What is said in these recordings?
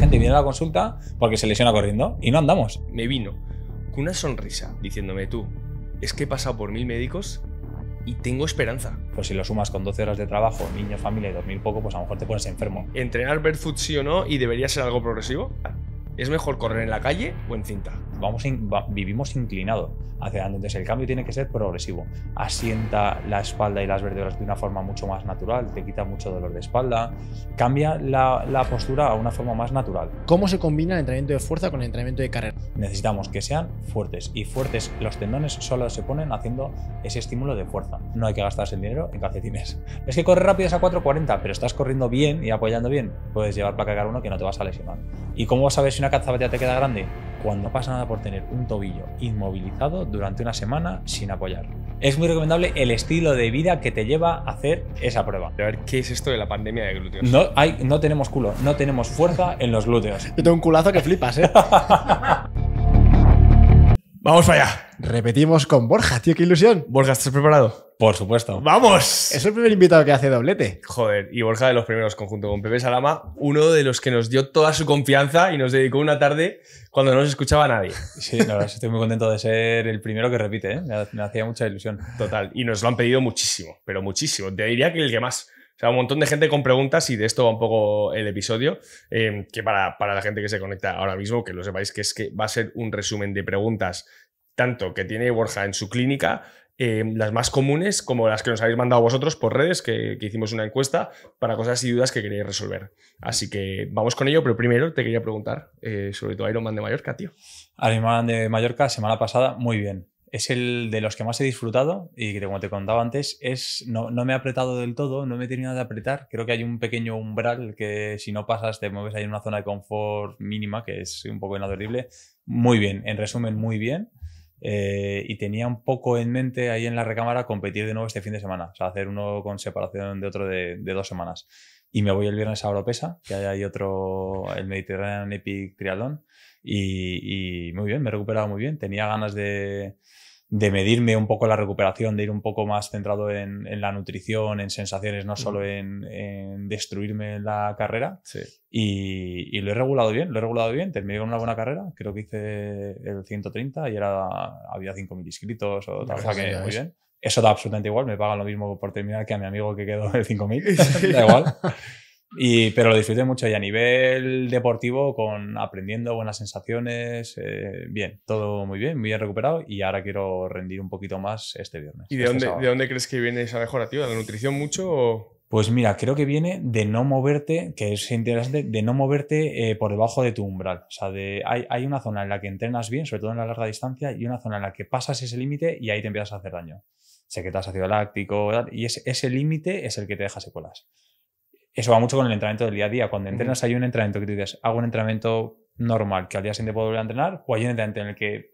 gente viene a la consulta porque se lesiona corriendo y no andamos. Me vino con una sonrisa diciéndome tú, es que he pasado por mil médicos y tengo esperanza. Pues si lo sumas con 12 horas de trabajo, niño, familia y dormir poco, pues a lo mejor te pones enfermo. ¿Entrenar barefoot sí o no y debería ser algo progresivo? ¿Es mejor correr en la calle o en cinta? vamos vivimos inclinado hacia adelante. Entonces el cambio tiene que ser progresivo. Asienta la espalda y las vértebras de una forma mucho más natural, te quita mucho dolor de espalda, cambia la, postura a una forma más natural. ¿Cómo se combina el entrenamiento de fuerza con el entrenamiento de carrera? Necesitamos que sean fuertes y fuertes los tendones solo se ponen haciendo ese estímulo de fuerza. No hay que gastarse el dinero en calcetines. Es que correr rápido es a 4.40, pero estás corriendo bien y apoyando bien, puedes llevar para placa uno que no te vas a lesionar. ¿Y cómo vas a ver si una zapatilla te queda grande? cuando pasa nada por tener un tobillo inmovilizado durante una semana sin apoyar. Es muy recomendable el estilo de vida que te lleva a hacer esa prueba. A ver, ¿qué es esto de la pandemia de glúteos? No, hay, no tenemos culo, no tenemos fuerza en los glúteos. Yo tengo un culazo que flipas, ¿eh? Vamos para allá. Repetimos con Borja, tío, qué ilusión. Borja, ¿estás preparado? Por supuesto. ¡Vamos! Es el primer invitado que hace doblete. Joder, y Borja de los primeros, conjunto con Pepe Salama, uno de los que nos dio toda su confianza y nos dedicó una tarde cuando no nos escuchaba nadie. Sí, la verdad, estoy muy contento de ser el primero que repite, ¿eh? me, hacía mucha ilusión. Total, y nos lo han pedido muchísimo, pero muchísimo. Te diría que el que más. O sea, un montón de gente con preguntas y de esto va un poco el episodio, em, que para, para, la gente que se conecta ahora mismo, que lo sepáis, que es que va a ser un resumen de preguntas, tanto que tiene Borja en su clínica eh, las más comunes, como las que nos habéis mandado vosotros por redes, que, hicimos una encuesta para cosas y dudas que queréis resolver. Así que vamos con ello, pero primero te quería preguntar eh, sobre tu Ironman de Mallorca, tío. Ironman de Mallorca, semana pasada, muy bien. Es el de los que más he disfrutado y que, como te contaba antes, es, no, me ha apretado del todo, no me he nada de apretar. Creo que hay un pequeño umbral que si no pasas te mueves ahí en una zona de confort mínima, que es un poco inadorible. Muy bien, en resumen, muy bien eh, y tenía un poco en mente ahí en la recámara competir de nuevo este fin de semana, o sea, hacer uno con separación de otro de, dos semanas. Y me voy el viernes a Oropesa, que hay otro, el Mediterranean Epic Triathlon, y, y muy bien, me he recuperado muy bien, tenía ganas de de medirme un poco la recuperación, de ir un poco más centrado en, la nutrición, en sensaciones, no solo en, destruirme la carrera. Y, lo he regulado bien, lo he regulado bien. Terminé con una buena carrera, creo que hice el 130 y era, había 5.000 inscritos o tal, o que muy bien. Eso da absolutamente igual, me pagan lo mismo por terminar que a mi amigo que quedó el 5.000, da igual pero lo disfruté mucho y a nivel deportivo, con aprendiendo buenas sensaciones, eh, bien, todo muy bien, muy bien recuperado y ahora quiero rendir un poquito más este viernes. ¿Y de, este dónde, de dónde, crees que viene esa mejora, tío? ¿De la nutrición mucho Pues mira, creo que viene de no moverte, que es interesante, de no moverte eh, por debajo de tu umbral. O sea, de, hay, hay, una zona en la que entrenas bien, sobre todo en la larga distancia, y una zona en la que pasas ese límite y ahí te empiezas a hacer daño. Sé que te has ácido láctico, y ese límite es el que te deja secuelas eso va mucho con el entrenamiento del día a día. Cuando entrenas hay un entrenamiento que tú dices, hago un entrenamiento normal, que al día siguiente puedo volver a entrenar, o hay un entrenamiento en el que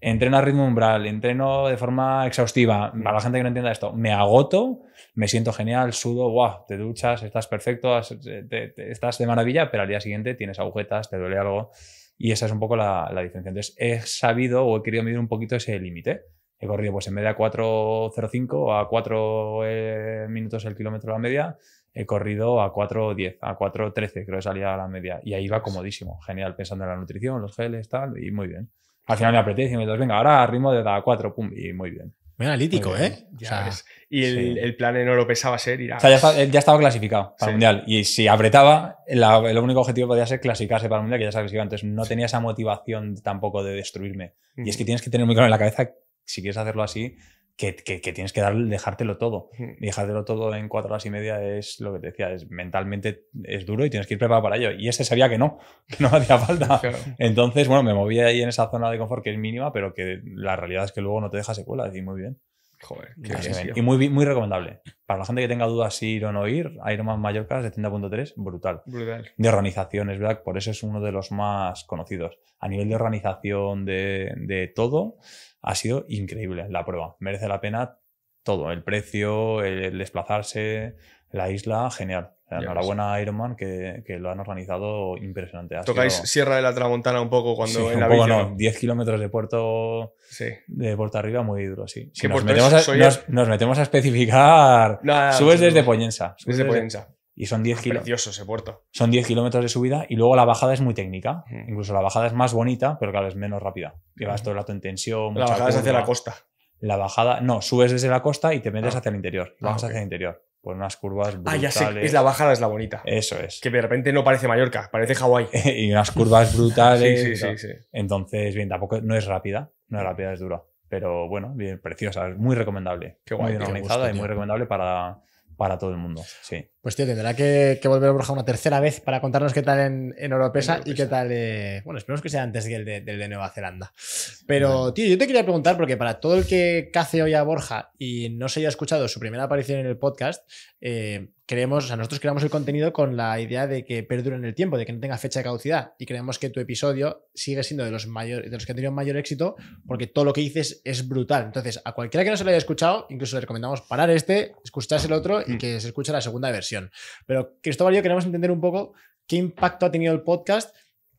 entreno a ritmo umbral, entreno de forma exhaustiva. Para la gente que no entienda esto, me agoto, me siento genial, sudo, guau, te duchas, estás perfecto, eh, estás de maravilla, pero al día siguiente tienes agujetas, te duele algo. Y esa es un poco la, diferencia. Entonces, he sabido o he querido medir un poquito ese límite. He corrido pues en media 4.05 a 4 eh, minutos el kilómetro a la media, he corrido a 4.10, a 4.13 creo que salía a la media. Y ahí iba comodísimo, genial, pensando en la nutrición, los geles, tal, y muy bien. Al final me apreté y me dije, venga, ahora a ritmo de da 4, pum, y muy bien. Muy analítico, ¿eh? y el, plan en oro pesaba ser ir a... O sea, ya, estaba clasificado para el Mundial. Y si apretaba, el único objetivo podía ser clasificarse para el Mundial, que ya sabes que iba. Entonces no tenía esa motivación tampoco de destruirme. Y es que tienes que tener muy claro en la cabeza, si quieres hacerlo así, que, que, que, tienes que dar, dejártelo todo. dejártelo todo en cuatro horas y media es lo que te decía, es mentalmente es duro y tienes que ir preparado para ello. Y este sabía que no, que no hacía falta. Entonces, bueno, me moví ahí en esa zona de confort que es mínima, pero que la realidad es que luego no te deja secuela y muy bien. Y muy, muy recomendable. Para la gente que tenga dudas si ir o no ir, Ironman Mallorca 70.3, brutal. Brutal. De organización, es verdad, por eso es uno de los más conocidos. A nivel de organización de, de todo, ha sido increíble la prueba. Merece la pena todo, el precio, el desplazarse, la isla, genial. Enhorabuena Ironman que, que lo han organizado impresionante. Tocáis Sierra de la Tramontana un poco cuando en la 10 kilómetros de puerto de puerto arriba, muy duro, sí. nos, metemos a, especificar. subes desde Poyensa. desde Poyensa. Y son 10 ah, kilómetros. Precioso ese puerto. Son 10 kilómetros de subida y luego la bajada es muy técnica. Incluso la bajada es más bonita, pero claro, es menos rápida. Llevas todo el rato en tensión. La bajada es hacia la costa la bajada, no, subes desde la costa y te metes ah. hacia el interior, vamos ah, hacia el interior. por pues unas curvas brutales. Ah, ya sé, es la bajada, es la bonita. Eso es. Que de repente no parece Mallorca, parece Hawái. y unas curvas brutales. sí, sí, sí, Entonces, bien, tampoco no es rápida, no es mm. rápida, es dura. Pero bueno, bien, preciosa, muy recomendable. Qué guay. Muy bien organizada y muy recomendable para, para todo el mundo, sí. Pues tío, tendrá que, volver a Borja una tercera vez para contarnos qué tal en, en y qué tal. Eh, bueno, esperemos que sea antes que el de, del de Nueva Zelanda. Pero, tío, yo te quería preguntar, porque para todo el que cace hoy a Borja y no se haya escuchado su primera aparición en el podcast, eh, creemos, o sea, nosotros creamos el contenido con la idea de que perdure en el tiempo, de que no tenga fecha de caducidad. Y creemos que tu episodio sigue siendo de los, mayores, de los que han tenido mayor éxito, porque todo lo que dices es brutal. Entonces, a cualquiera que no se lo haya escuchado, incluso le recomendamos parar este, escucharse el otro y hmm. que se escuche la segunda versión. Pero Cristóbal y yo queremos entender un poco qué impacto ha tenido el podcast.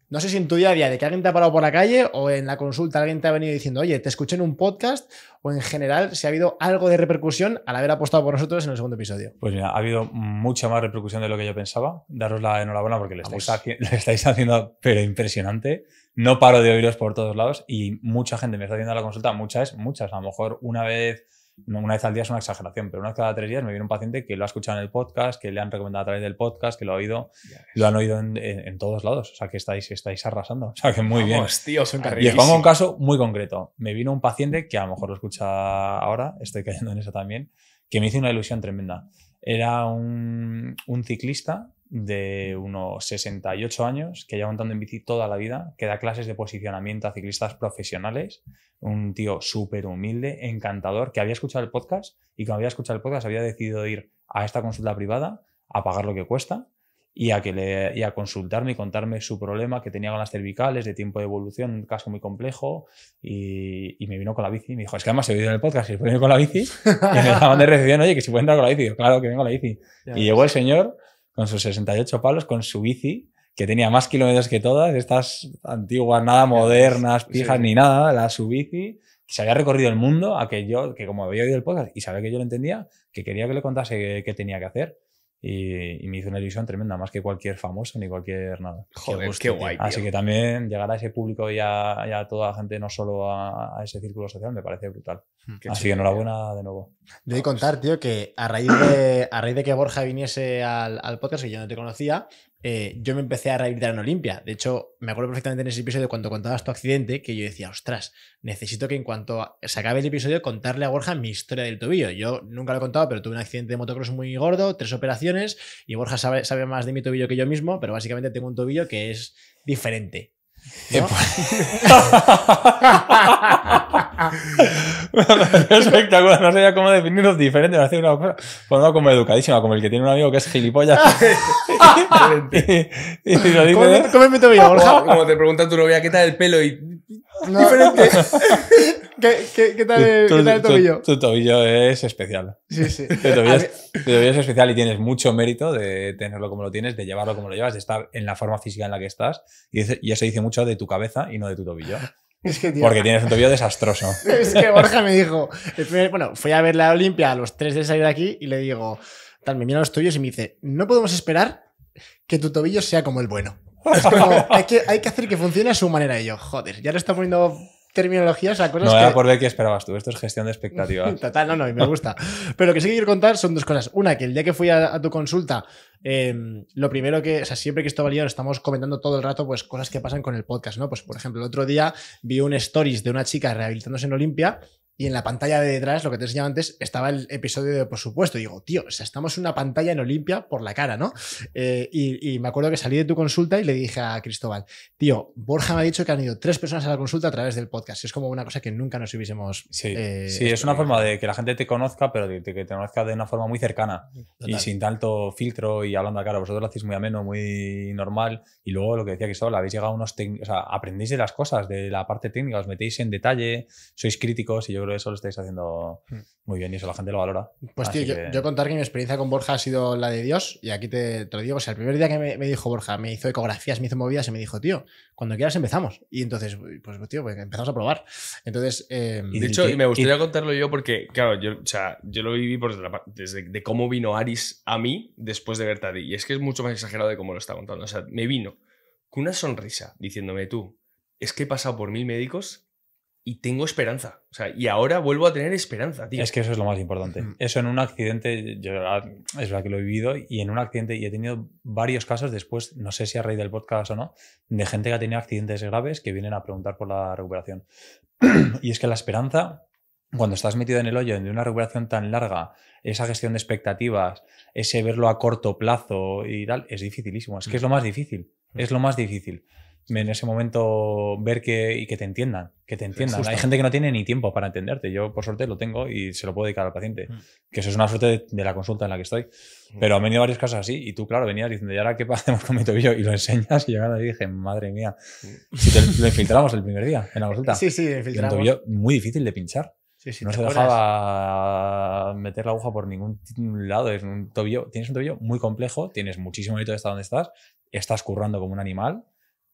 No sé si en tu día a día, de que alguien te ha parado por la calle o en la consulta alguien te ha venido diciendo, oye, te escuché en un podcast o en general si ha habido algo de repercusión al haber apostado por nosotros en el segundo episodio. Pues mira, ha habido mucha más repercusión de lo que yo pensaba. Daros la enhorabuena porque le estáis, estáis haciendo, pero impresionante. No paro de oíros por todos lados y mucha gente me está haciendo la consulta, muchas, muchas, a lo mejor una vez una vez al día es una exageración, pero una vez cada tres días me viene un paciente que lo ha escuchado en el podcast, que le han recomendado a través del podcast, que lo ha oído, lo han oído en, todos lados. O sea, que estáis, estáis arrasando. O sea, que muy bien. y os pongo un caso muy concreto. Me vino un paciente que a lo mejor lo escucha ahora, estoy cayendo en eso también, que me hizo una ilusión tremenda. Era un ciclista de unos 68 años, que lleva montando en bici toda la vida, que da clases de posicionamiento a ciclistas profesionales, un tío súper humilde, encantador, que había escuchado el podcast y que había escuchado el podcast había decidido ir a esta consulta privada a pagar lo que cuesta y a, que le, a consultarme y contarme su problema que tenía con las cervicales, de tiempo de evolución, un caso muy complejo, y, me vino con la bici. y Me dijo, es que además he oído en el podcast, con la bici, y me dejaban de recepción, oye, que si puede entrar con la bici. claro, que vengo con la bici. y llegó el señor con sus 68 palos, con su bici, que tenía más kilómetros que todas, estas antiguas, nada modernas, pijas ni nada, la su bici, que se había recorrido el mundo, a que yo, que como había oído el podcast y sabía que yo lo entendía, que quería que le contase qué tenía que hacer. Y, me hizo una ilusión tremenda, más que cualquier famoso ni cualquier nada. Joder, qué, guay. Así que también llegar a ese público y a, toda la gente, no solo a, ese círculo social, me parece brutal. Así que enhorabuena de nuevo. Debo contar, tío, que a raíz de, a raíz de que Borja viniese al, podcast, que yo no te conocía, eh, yo me empecé a rehabilitar en Olimpia. De hecho, me acuerdo perfectamente en ese episodio cuando contabas tu accidente, que yo decía, ostras, necesito que en cuanto se acabe el episodio contarle a Borja mi historia del tobillo. Yo nunca lo he contado, pero tuve un accidente de motocross muy gordo, tres operaciones, y Borja sabe, sabe más de mi tobillo que yo mismo, pero básicamente tengo un tobillo que es diferente. Eh, pues. Espectacular, no sabía cómo definirnos diferente Me hace una cosa, pues no como educadísima, como el que tiene un amigo que es gilipollas. y, dice, ¿Cómo, Como te pregunta tu novia, ¿qué tal el pelo? Y no. Diferente. ¿Qué, tal el, tu, tobillo? Tu, tobillo es especial. Sí, sí. Tu tobillo, es, especial y tienes mucho mérito de tenerlo como lo tienes, de llevarlo como lo llevas, de estar en la forma física en la que estás. Y, eso dice mucho de tu cabeza y no de tu tobillo. Porque tienes un tobillo desastroso. Es que Borja me dijo, bueno, fui a ver la Olimpia a los tres de salir de aquí y le digo, tal, me mira los tuyos y me dice, no podemos esperar que tu tobillo sea como el bueno. hay que, hay que hacer que funcione a su manera. ellos. joder, ya le está poniendo terminologías a cosas no, era por ver qué esperabas tú. Esto es gestión de expectativa. Total, no, no, y me gusta. Pero lo que sí que quiero contar son dos cosas. Una, que el día que fui a, tu consulta, em, lo primero que, o sea, siempre que esto valía lo estamos comentando todo el rato, pues cosas que pasan con el podcast, ¿no? Pues, por ejemplo, el otro día vi un stories de una chica rehabilitándose en Olimpia y en la pantalla de detrás, lo que te enseñaba antes, estaba el episodio de Por supuesto. digo, tío, estamos en una pantalla en Olimpia por la cara, ¿no? Eh, y, me acuerdo que salí de tu consulta y le dije a Cristóbal, tío, Borja me ha dicho que han ido tres personas a la consulta a través del podcast. Es como una cosa que nunca nos hubiésemos. Sí, eh, es una forma de que la gente te conozca, pero de, que te conozca de una forma muy cercana y sin tanto filtro y hablando a cara. Vosotros lo hacéis muy ameno, muy normal. Y luego lo que decía Cristóbal, habéis llegado a unos técnicos, aprendéis de las cosas, de la parte técnica, os metéis en detalle, sois críticos y yo eso lo estáis haciendo hmm. muy bien y eso la gente lo valora. Pues tío, yo, contar que mi experiencia con Borja ha sido la de Dios y aquí te, lo digo. O sea, el primer día que me, dijo Borja, me hizo ecografías, me hizo movidas y me dijo, tío, cuando quieras empezamos. Y entonces, pues tío, pues, empezamos a probar. Entonces. Eh, y de hecho, me gustaría contarlo yo porque, claro, yo, lo viví desde, de cómo vino Aris a mí después de verte a Y es que es mucho más exagerado de cómo lo está contando. O sea, me vino con una sonrisa diciéndome tú, es que he pasado por mil médicos y tengo esperanza. O sea, y ahora vuelvo a tener esperanza, Es que eso es lo más importante. Mm. Eso en un accidente, yo es verdad que lo he vivido, y en un accidente, y he tenido varios casos después, no sé si a raíz del podcast o no, de gente que ha tenido accidentes graves que vienen a preguntar por la recuperación. y es que la esperanza, cuando estás metido en el hoyo de una recuperación tan larga, esa gestión de expectativas, ese verlo a corto plazo y tal, es dificilísimo. Es que es lo mm. más difícil. Es lo más difícil en ese momento ver que, y que te entiendan, que te entiendan. Hay gente que no tiene ni tiempo para entenderte. Yo, por suerte, lo tengo y se lo puedo dedicar al paciente. Mm. Que eso es una suerte de, la consulta en la que estoy. Mm. Pero han venido varios casos así y tú, claro, venías diciendo, ¿y ahora qué hacemos con mi tobillo? Y lo enseñas y yo y dije, madre mía, si mm. te lo infiltramos el primer día en la consulta. Sí, sí, infiltramos. un tobillo muy difícil de pinchar. no se dejaba meter la aguja por ningún lado. Es un tobillo, tienes un tobillo muy complejo, tienes muchísimo mérito de estar donde estás, estás currando como un animal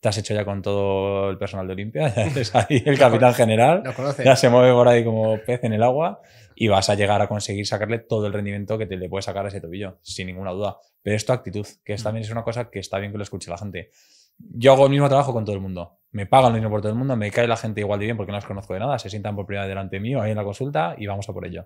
te has hecho ya con todo el personal de Olimpia, ya eres ahí el capitán general, ya se mueve por ahí como pez en el agua y vas a llegar a conseguir sacarle todo el rendimiento que te le puede sacar a ese tobillo, sin ninguna duda. Pero esto actitud, que mm. también es una cosa que está bien que lo escuche la gente. Yo hago el mismo trabajo con todo el mundo. Me pagan lo mismo por todo el mundo, me cae la gente igual de bien porque no las conozco de nada, se sientan por primera vez delante mío ahí en la consulta y vamos a por ello.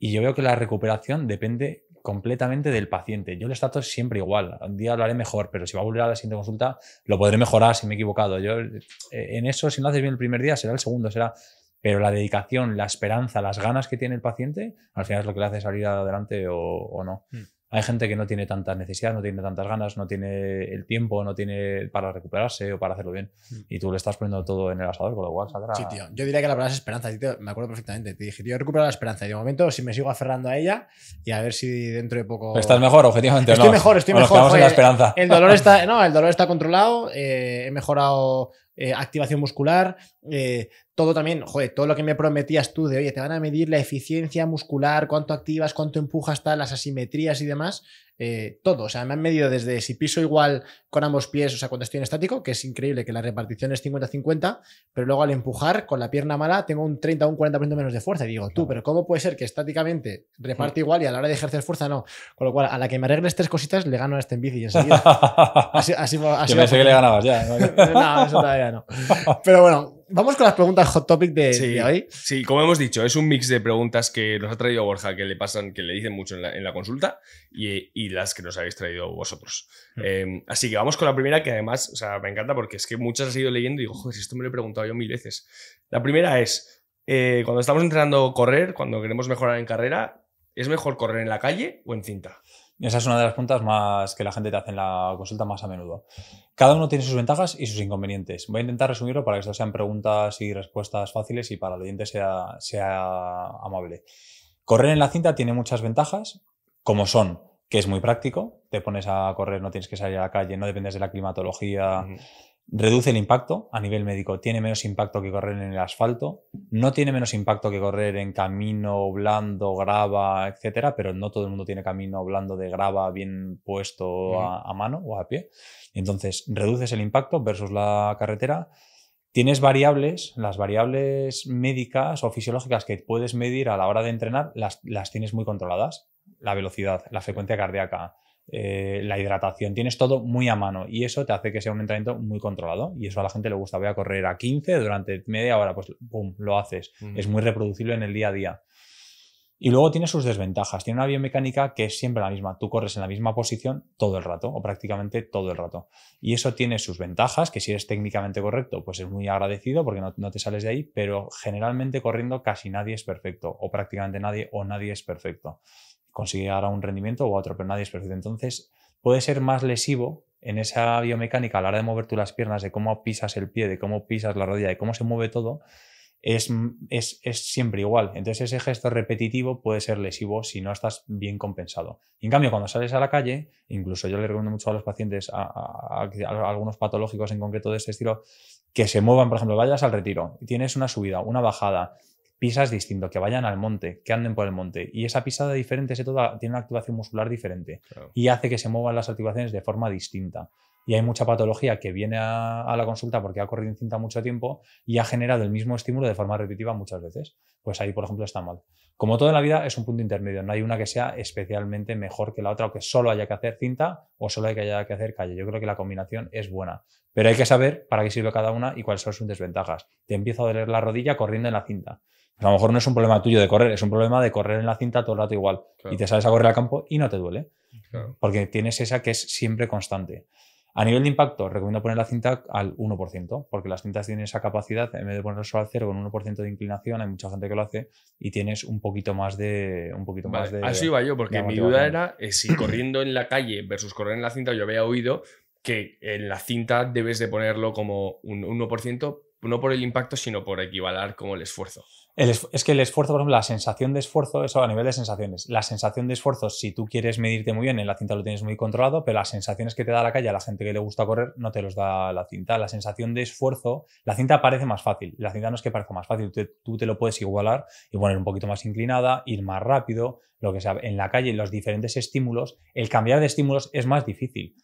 Y yo veo que la recuperación depende completamente del paciente. Yo el trato siempre igual. Un día lo haré mejor, pero si va a volver a la siguiente consulta, lo podré mejorar si me he equivocado. Yo, eh, en eso, si no haces bien el primer día, será el segundo, será. Pero la dedicación, la esperanza, las ganas que tiene el paciente, al final es lo que le hace salir adelante o, no. Hmm. Hay gente que no tiene tanta necesidad, no tiene tantas ganas, no tiene el tiempo, no tiene para recuperarse o para hacerlo bien. Mm. Y tú le estás poniendo todo en el asador, con lo cual saldrá. Sí, tío. Yo diría que la palabra es esperanza. me acuerdo perfectamente. Te dije, yo he recuperado la esperanza. Y de momento, si me sigo aferrando a ella y a ver si dentro de poco. estás mejor, objetivamente. Estoy no. mejor, estoy mejor. Estamos en la esperanza. El dolor está, no, el dolor está controlado. Eh, he mejorado eh, activación muscular, eh, todo también, joder, todo lo que me prometías tú de, oye, te van a medir la eficiencia muscular, cuánto activas, cuánto empujas, tal, las asimetrías y demás, eh, todo. O sea, me han medido desde si piso igual con ambos pies, o sea, cuando estoy en estático, que es increíble que la repartición es 50-50, pero luego al empujar con la pierna mala tengo un 30 o un 40% menos de fuerza. Y digo, tú, pero ¿cómo puede ser que estáticamente reparte igual y a la hora de ejercer fuerza no? Con lo cual, a la que me arregles tres cositas, le gano a este en bici y enseguida. así, así, Yo que le ganabas ya. no, eso todavía no. Pero bueno, Vamos con las preguntas hot topic de, sí, hoy. Sí, como hemos dicho, es un mix de preguntas que nos ha traído Borja, que le pasan, que le dicen mucho en la, consulta, y, las que nos habéis traído vosotros. Mm. Em, así que vamos con la primera, que además, o sea, me encanta porque es que muchas has ido leyendo y digo, joder, esto me lo he preguntado yo mil veces. La primera es, eh, cuando estamos entrenando correr, cuando queremos mejorar en carrera, ¿es mejor correr en la calle o en cinta? Esa es una de las preguntas más que la gente te hace en la consulta más a menudo. Cada uno tiene sus ventajas y sus inconvenientes. Voy a intentar resumirlo para que esto sean preguntas y respuestas fáciles y para el oyente sea, amable. Correr en la cinta tiene muchas ventajas, como son que es muy práctico, te pones a correr, no tienes que salir a la calle, no dependes de la climatología, reduce el impacto a nivel médico, tiene menos impacto que correr en el asfalto, no tiene menos impacto que correr en camino blando, grava, etcétera, pero no todo el mundo tiene camino blando de grava bien puesto a, mano o a pie. Entonces, reduces el impacto versus la carretera. Tienes variables, las variables médicas o fisiológicas que puedes medir a la hora de entrenar, las, tienes muy controladas. La velocidad, la frecuencia cardíaca, eh, la hidratación, tienes todo muy a mano y eso te hace que sea un entrenamiento muy controlado y eso a la gente le gusta. Voy a correr a 15 durante media hora, pues lo haces. Mm. Es muy reproducible en el día a día. Y luego tiene sus desventajas. Tiene una biomecánica que es siempre la misma. Tú corres en la misma posición todo el rato o prácticamente todo el rato. Y eso tiene sus ventajas, que si eres técnicamente correcto, pues es muy agradecido porque no, te sales de ahí, pero generalmente corriendo casi nadie es perfecto o prácticamente nadie o nadie es perfecto. Consigue ahora un rendimiento o otro, pero nadie es perfecto. Entonces puede ser más lesivo en esa biomecánica a la hora de mover tú las piernas, de cómo pisas el pie, de cómo pisas la rodilla, de cómo se mueve todo, es, siempre igual. Entonces ese gesto repetitivo puede ser lesivo si no estás bien compensado. en cambio, cuando sales a la calle, incluso yo le recomiendo mucho a los pacientes, a, algunos patológicos en concreto de este estilo, que se muevan, por ejemplo, vayas al retiro, tienes una subida, una bajada, pisas distinto, que vayan al monte, que anden por el monte. Y esa pisada diferente tiene una activación muscular diferente y hace que se muevan las activaciones de forma distinta y hay mucha patología que viene a, la consulta porque ha corrido en cinta mucho tiempo y ha generado el mismo estímulo de forma repetitiva muchas veces. Pues ahí, por ejemplo, está mal. Como todo en la vida, es un punto intermedio. No hay una que sea especialmente mejor que la otra o que solo haya que hacer cinta o solo haya que hacer calle. Yo creo que la combinación es buena. Pero hay que saber para qué sirve cada una y cuáles son sus desventajas. Te empieza a doler la rodilla corriendo en la cinta. Pues a lo mejor no es un problema tuyo de correr, es un problema de correr en la cinta todo el rato igual. Y te sales a correr al campo y no te duele. Porque tienes esa que es siempre constante. A nivel de impacto, recomiendo poner la cinta al 1%, porque las cintas tienen esa capacidad, en vez de ponerlo solo al 0 con 1% de inclinación, hay mucha gente que lo hace y tienes un poquito más de... Un poquito más de así iba yo, porque mi duda era eh, si corriendo en la calle versus correr en la cinta, yo había oído que en la cinta debes de ponerlo como un 1%, no por el impacto, sino por equivalar como el esfuerzo es, que el esfuerzo, por ejemplo, la sensación de esfuerzo, eso a nivel de sensaciones. La sensación de esfuerzo, si tú quieres medirte muy bien, en la cinta lo tienes muy controlado, pero las sensaciones que te da la calle a la gente que le gusta correr no te los da la cinta. La sensación de esfuerzo, la cinta parece más fácil. La cinta no es que parezca más fácil, tú te lo puedes igualar y poner un poquito más inclinada, ir más rápido, lo que sea, en la calle, los diferentes estímulos, el cambiar de estímulos es más difícil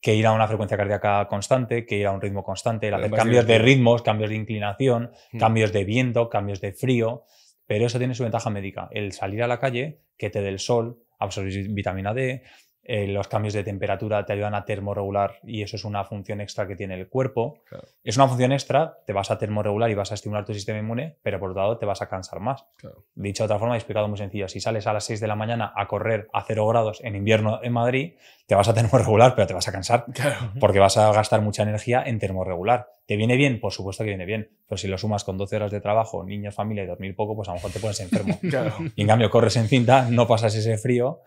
que ir a una frecuencia cardíaca constante, que ir a un ritmo constante, el hacer cambios de ritmos, cambios de inclinación, mm. cambios de viento, cambios de frío, pero eso tiene su ventaja médica, el salir a la calle, que te dé el sol, absorbir vitamina D, eh, los cambios de temperatura te ayudan a termorregular y eso es una función extra que tiene el cuerpo. Es una función extra, te vas a termorregular y vas a estimular tu sistema inmune, pero por otro lado te vas a cansar más. Dicho de otra forma, he explicado muy sencillo, si sales a las 6 de la mañana a correr a 0 grados en invierno en Madrid, te vas a termorregular, pero te vas a cansar porque vas a gastar mucha energía en termorregular. ¿Te viene bien? Por supuesto que viene bien. Pero si lo sumas con 12 horas de trabajo, niños, familia y dormir poco, pues a lo mejor te pones enfermo. Y en cambio, corres en cinta, no pasas ese frío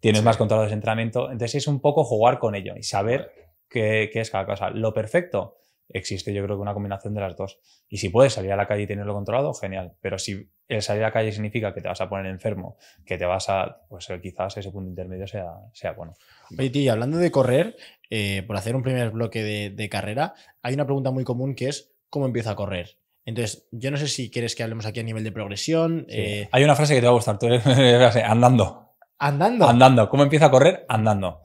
tienes más controlado de entrenamiento. Entonces es un poco jugar con ello y saber qué, es cada cosa. Lo perfecto existe, yo creo que una combinación de las dos. Y si puedes salir a la calle y tenerlo controlado, genial. Pero si el salir a la calle significa que te vas a poner enfermo, que te vas a, pues eh, quizás ese punto intermedio sea, sea bueno. Oye, hablando de correr, eh, por hacer un primer bloque de, carrera, hay una pregunta muy común que es, ¿cómo empiezo a correr? Entonces, yo no sé si quieres que hablemos aquí a nivel de progresión. Eh, hay una frase que te va a gustar, tú eres andando. Andando. Andando. ¿Cómo empieza a correr? Andando.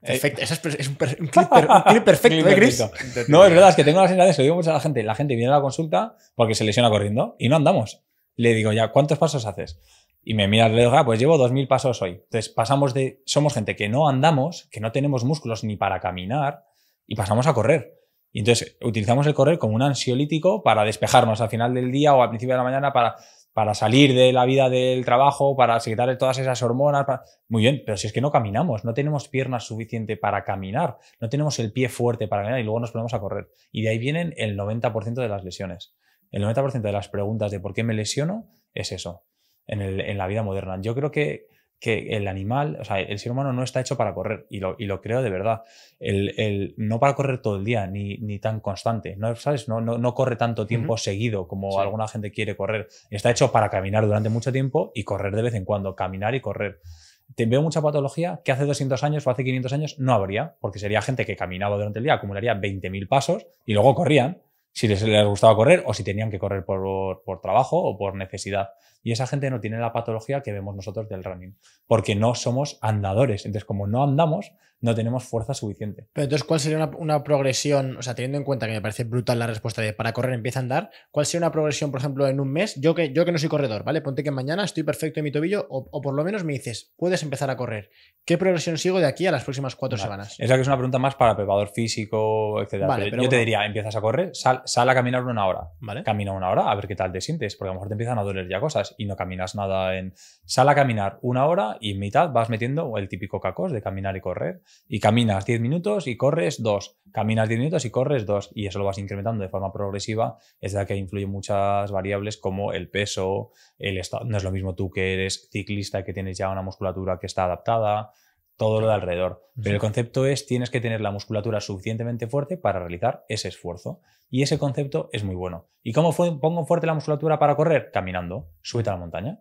Perfecto. es, un, clip perfecto, ¿eh, No, es verdad, es que tengo la sensación, eso digo mucho a la gente. La gente viene a la consulta porque se lesiona corriendo y no andamos. Le digo, ya, ¿cuántos pasos haces? Y me mira le digo, ah, pues llevo 2.000 pasos hoy. Entonces, pasamos de, somos gente que no andamos, que no tenemos músculos ni para caminar, y pasamos a correr. Y entonces utilizamos el correr como un ansiolítico para despejarnos al final del día o al principio de la mañana para para salir de la vida del trabajo, para secretar todas esas hormonas. Muy bien, pero si es que no caminamos, no tenemos piernas suficiente para caminar, no tenemos el pie fuerte para caminar y luego nos ponemos a correr. Y de ahí vienen el 90% de las lesiones. El 90% de las preguntas de por qué me lesiono es eso, en la vida moderna. Yo creo que que el animal, o sea, el ser humano no está hecho para correr, y lo, y lo creo de verdad. El, no para correr todo el día, ni, ni tan constante, no, ¿sabes? No, no, corre tanto tiempo seguido como alguna gente quiere correr. Está hecho para caminar durante mucho tiempo y correr de vez en cuando, caminar y correr. Te veo mucha patología que hace 200 años o hace 500 años no habría, porque sería gente que caminaba durante el día, acumularía 20.000 pasos y luego corrían si les, les gustaba correr o si tenían que correr por, por trabajo o por necesidad. Y esa gente no tiene la patología que vemos nosotros del running, porque no somos andadores. Entonces, como no andamos, no tenemos fuerza suficiente. Pero entonces, ¿cuál sería una, progresión? O sea, teniendo en cuenta que me parece brutal la respuesta de para correr empieza a andar, ¿cuál sería una progresión, por ejemplo, en un mes? Yo que, yo que no soy corredor, ¿vale? Ponte que mañana estoy perfecto en mi tobillo o, por lo menos me dices, puedes empezar a correr. ¿Qué progresión sigo de aquí a las próximas cuatro semanas? Esa que es una pregunta más para preparador físico, etc. pero yo te diría, empiezas a correr, sal, sal a caminar una hora. ¿Vale? Camina una hora a ver qué tal te sientes, porque a lo mejor te empiezan a doler ya cosas y no caminas nada en... sala a caminar una hora y en mitad vas metiendo el típico cacos de caminar y correr. Y caminas 10 minutos y corres 2. Caminas 10 minutos y corres 2. Y eso lo vas incrementando de forma progresiva. Es la que influyen muchas variables como el peso, el estado. No es lo mismo tú que eres ciclista y que tienes ya una musculatura que está adaptada todo lo de alrededor. Pero el concepto es tienes que tener la musculatura suficientemente fuerte para realizar ese esfuerzo. Y ese concepto es muy bueno. ¿Y cómo pongo fuerte la musculatura para correr? Caminando. Súbete a la montaña.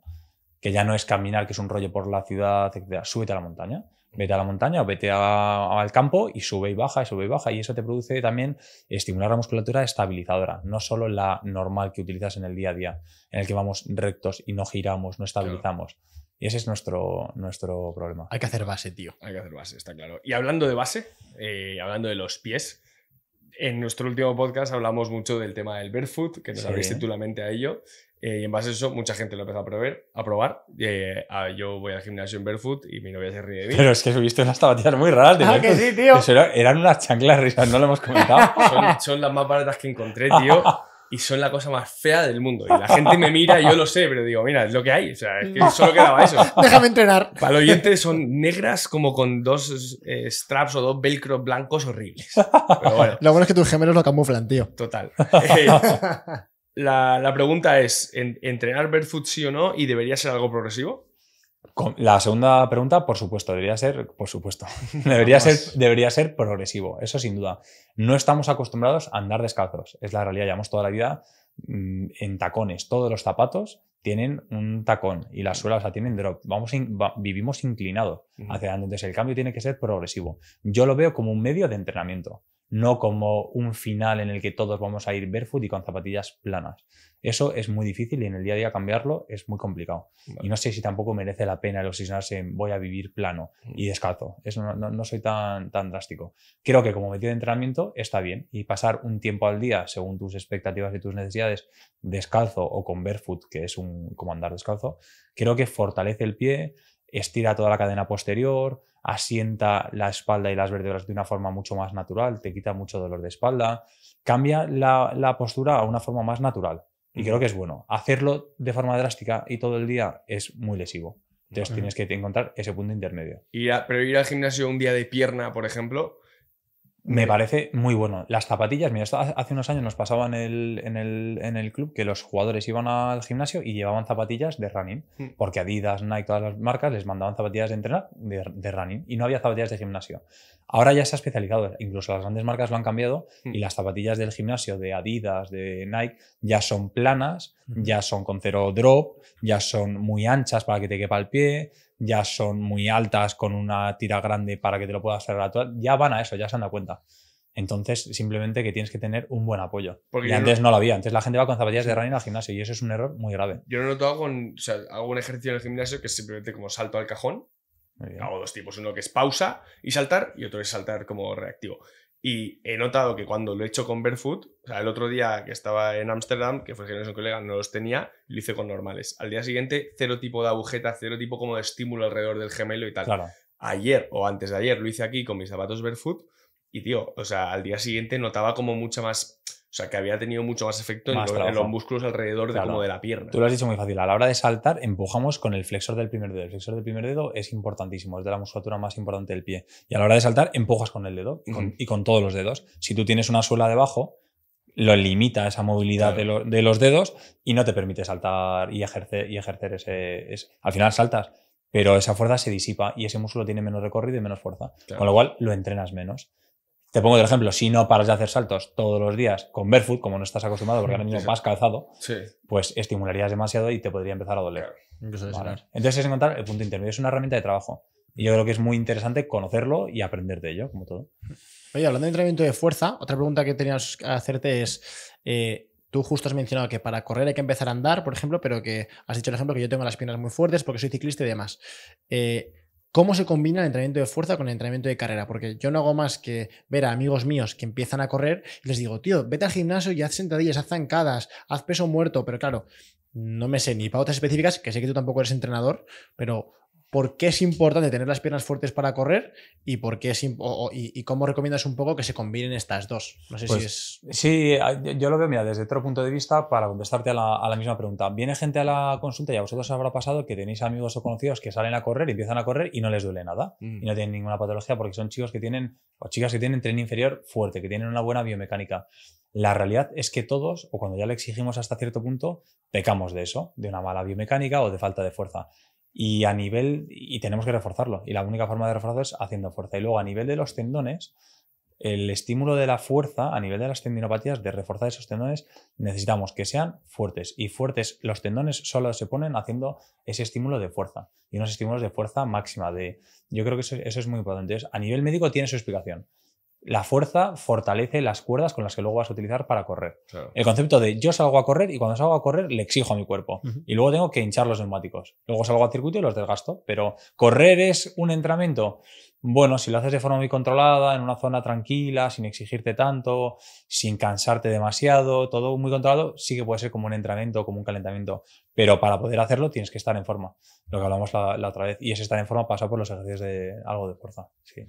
Que ya no es caminar, que es un rollo por la ciudad, etc. a la montaña. Vete a la montaña o vete al campo y sube y baja, y sube y baja. Y eso te produce también estimular la musculatura estabilizadora, no solo la normal que utilizas en el día a día, en el que vamos rectos y no giramos, no estabilizamos. Y ese es nuestro, nuestro problema. Hay que hacer base, tío. Hay que hacer base, está claro. Y hablando de base, eh, hablando de los pies, en nuestro último podcast hablamos mucho del tema del barefoot, que nos habéis titulamente a ello. Eh, y en base a eso, mucha gente lo empezó a, probar. A probar. Eh, yo voy al gimnasio en barefoot y mi novia se ríe de mí. Pero es que subiste unas zapatillas muy raras. De ah, que sí, tío. eran unas chanclas risas, no lo hemos comentado. son las más baratas que encontré, tío. y son la cosa más fea del mundo. Y la gente me mira, y yo lo sé, pero digo, mira, es lo que hay. O sea, es que mm. solo quedaba eso. Déjame entrenar. Para los oyentes son negras como con dos eh, straps o dos velcro blancos horribles. Lo bueno es que tus gemelos lo camuflan, tío. Total. Eh, la, pregunta es, ¿entrenar barefoot sí o no? ¿Y debería ser algo progresivo? La segunda pregunta, por supuesto, debería ser, por supuesto, debería, ser, debería ser progresivo, eso sin duda. No estamos acostumbrados a andar descalzos, es la realidad, llevamos toda la vida mm, en tacones, todos los zapatos tienen un tacón y las suelas la tienen drop, Vamos vivimos inclinados hacia adelante, entonces el cambio tiene que ser progresivo. Yo lo veo como un medio de entrenamiento no como un final en el que todos vamos a ir barefoot y con zapatillas planas. Eso es muy difícil y en el día a día cambiarlo es muy complicado. Y no sé si tampoco merece la pena el obsesionarse en voy a vivir plano mm. y descalzo. Eso no, soy tan, tan drástico. Creo que como metido de entrenamiento está bien y pasar un tiempo al día según tus expectativas y tus necesidades descalzo o con barefoot, que es un, como andar descalzo, creo que fortalece el pie, estira toda la cadena posterior, asienta la espalda y las vértebras de una forma mucho más natural, te quita mucho dolor de espalda, cambia la, postura a una forma más natural. Y creo que es bueno. Hacerlo de forma drástica y todo el día es muy lesivo. Entonces tienes que encontrar ese punto intermedio. y pero ir al gimnasio un día de pierna, por ejemplo, me parece muy bueno. Las zapatillas, mira, hace unos años nos pasaba en el, club que los jugadores iban al gimnasio y llevaban zapatillas de running, hmm. porque Adidas, Nike, todas las marcas les mandaban zapatillas de entrenar de, de running y no había zapatillas de gimnasio. Ahora ya se ha especializado, incluso las grandes marcas lo han cambiado y mm. las zapatillas del gimnasio de Adidas, de Nike, ya son planas, ya son con cero drop, ya son muy anchas para que te quepa el pie, ya son muy altas con una tira grande para que te lo puedas cerrar. Ya van a eso, ya se han dado cuenta. Entonces, simplemente que tienes que tener un buen apoyo. Porque y antes no... lo había. Antes la gente va con zapatillas de running al gimnasio y eso es un error muy grave. Yo lo hago con. O sea, hago un ejercicio en el gimnasio que es simplemente como salto al cajón Hago dos tipos, uno que es pausa y saltar y otro es saltar como reactivo. Y he notado que cuando lo he hecho con barefoot, o sea, el otro día que estaba en Ámsterdam, que fue que un colega, no los tenía, lo hice con normales. Al día siguiente, cero tipo de agujeta, cero tipo como de estímulo alrededor del gemelo y tal. Ayer o antes de ayer lo hice aquí con mis zapatos barefoot y, tío, o sea, al día siguiente notaba como mucha más o sea, que había tenido mucho más efecto en, los músculos alrededor de, de la pierna. Tú lo has dicho muy fácil. A la hora de saltar, empujamos con el flexor del primer dedo. El flexor del primer dedo es importantísimo, es de la musculatura más importante del pie. Y a la hora de saltar, empujas con el dedo y con, todos los dedos. Si tú tienes una suela debajo, lo limita esa movilidad de, los dedos y no te permite saltar y ejercer, y ejercer ese, Al final saltas, pero esa fuerza se disipa y ese músculo tiene menos recorrido y menos fuerza. Con lo cual, lo entrenas menos. Te pongo otro ejemplo, si no paras de hacer saltos todos los días con barefoot, como no estás acostumbrado, porque ahora mismo sí. vas calzado, pues estimularías demasiado y te podría empezar a doler. Entonces es encontrar el punto intermedio, es una herramienta de trabajo. Y yo creo que es muy interesante conocerlo y aprender de ello, como todo. Oye, hablando de entrenamiento de fuerza, otra pregunta que tenías que hacerte es, eh, tú justo has mencionado que para correr hay que empezar a andar, por ejemplo, pero que has dicho el ejemplo que yo tengo las piernas muy fuertes porque soy ciclista y demás. Eh, ¿Cómo se combina el entrenamiento de fuerza con el entrenamiento de carrera? Porque yo no hago más que ver a amigos míos que empiezan a correr y les digo, tío, vete al gimnasio y haz sentadillas, haz zancadas, haz peso muerto. Pero claro, no me sé ni pautas específicas, que sé que tú tampoco eres entrenador, pero por qué es importante tener las piernas fuertes para correr y por qué y, cómo recomiendas un poco que se combinen estas dos. No sé si pues, es. Sí, yo lo veo, desde otro punto de vista, para contestarte a la, misma pregunta. Viene gente a la consulta y a vosotros os habrá pasado que tenéis amigos o conocidos que salen a correr empiezan a correr y no les duele nada mm. y no tienen ninguna patología porque son chicos que tienen o chicas que tienen tren inferior fuerte, que tienen una buena biomecánica. La realidad es que todos, o cuando ya le exigimos hasta cierto punto, pecamos de eso, de una mala biomecánica o de falta de fuerza. Y a nivel, y tenemos que reforzarlo. Y la única forma de reforzarlo es haciendo fuerza. Y luego a nivel de los tendones, el estímulo de la fuerza a nivel de las tendinopatías, de reforzar esos tendones, necesitamos que sean fuertes. Y fuertes, los tendones solo se ponen haciendo ese estímulo de fuerza y unos estímulos de fuerza máxima. De, yo creo que eso, es muy importante. a nivel médico tiene su explicación la fuerza fortalece las cuerdas con las que luego vas a utilizar para correr. El concepto de yo salgo a correr y cuando salgo a correr le exijo a mi cuerpo y luego tengo que hinchar los neumáticos. Luego salgo al circuito y los desgasto, pero correr es un entrenamiento. Bueno, si lo haces de forma muy controlada, en una zona tranquila, sin exigirte tanto, sin cansarte demasiado, todo muy controlado, sí que puede ser como un entrenamiento, como un calentamiento. Pero para poder hacerlo tienes que estar en forma, lo que hablamos la, la otra vez. Y ese estar en forma pasa por los ejercicios de algo de fuerza. Sí.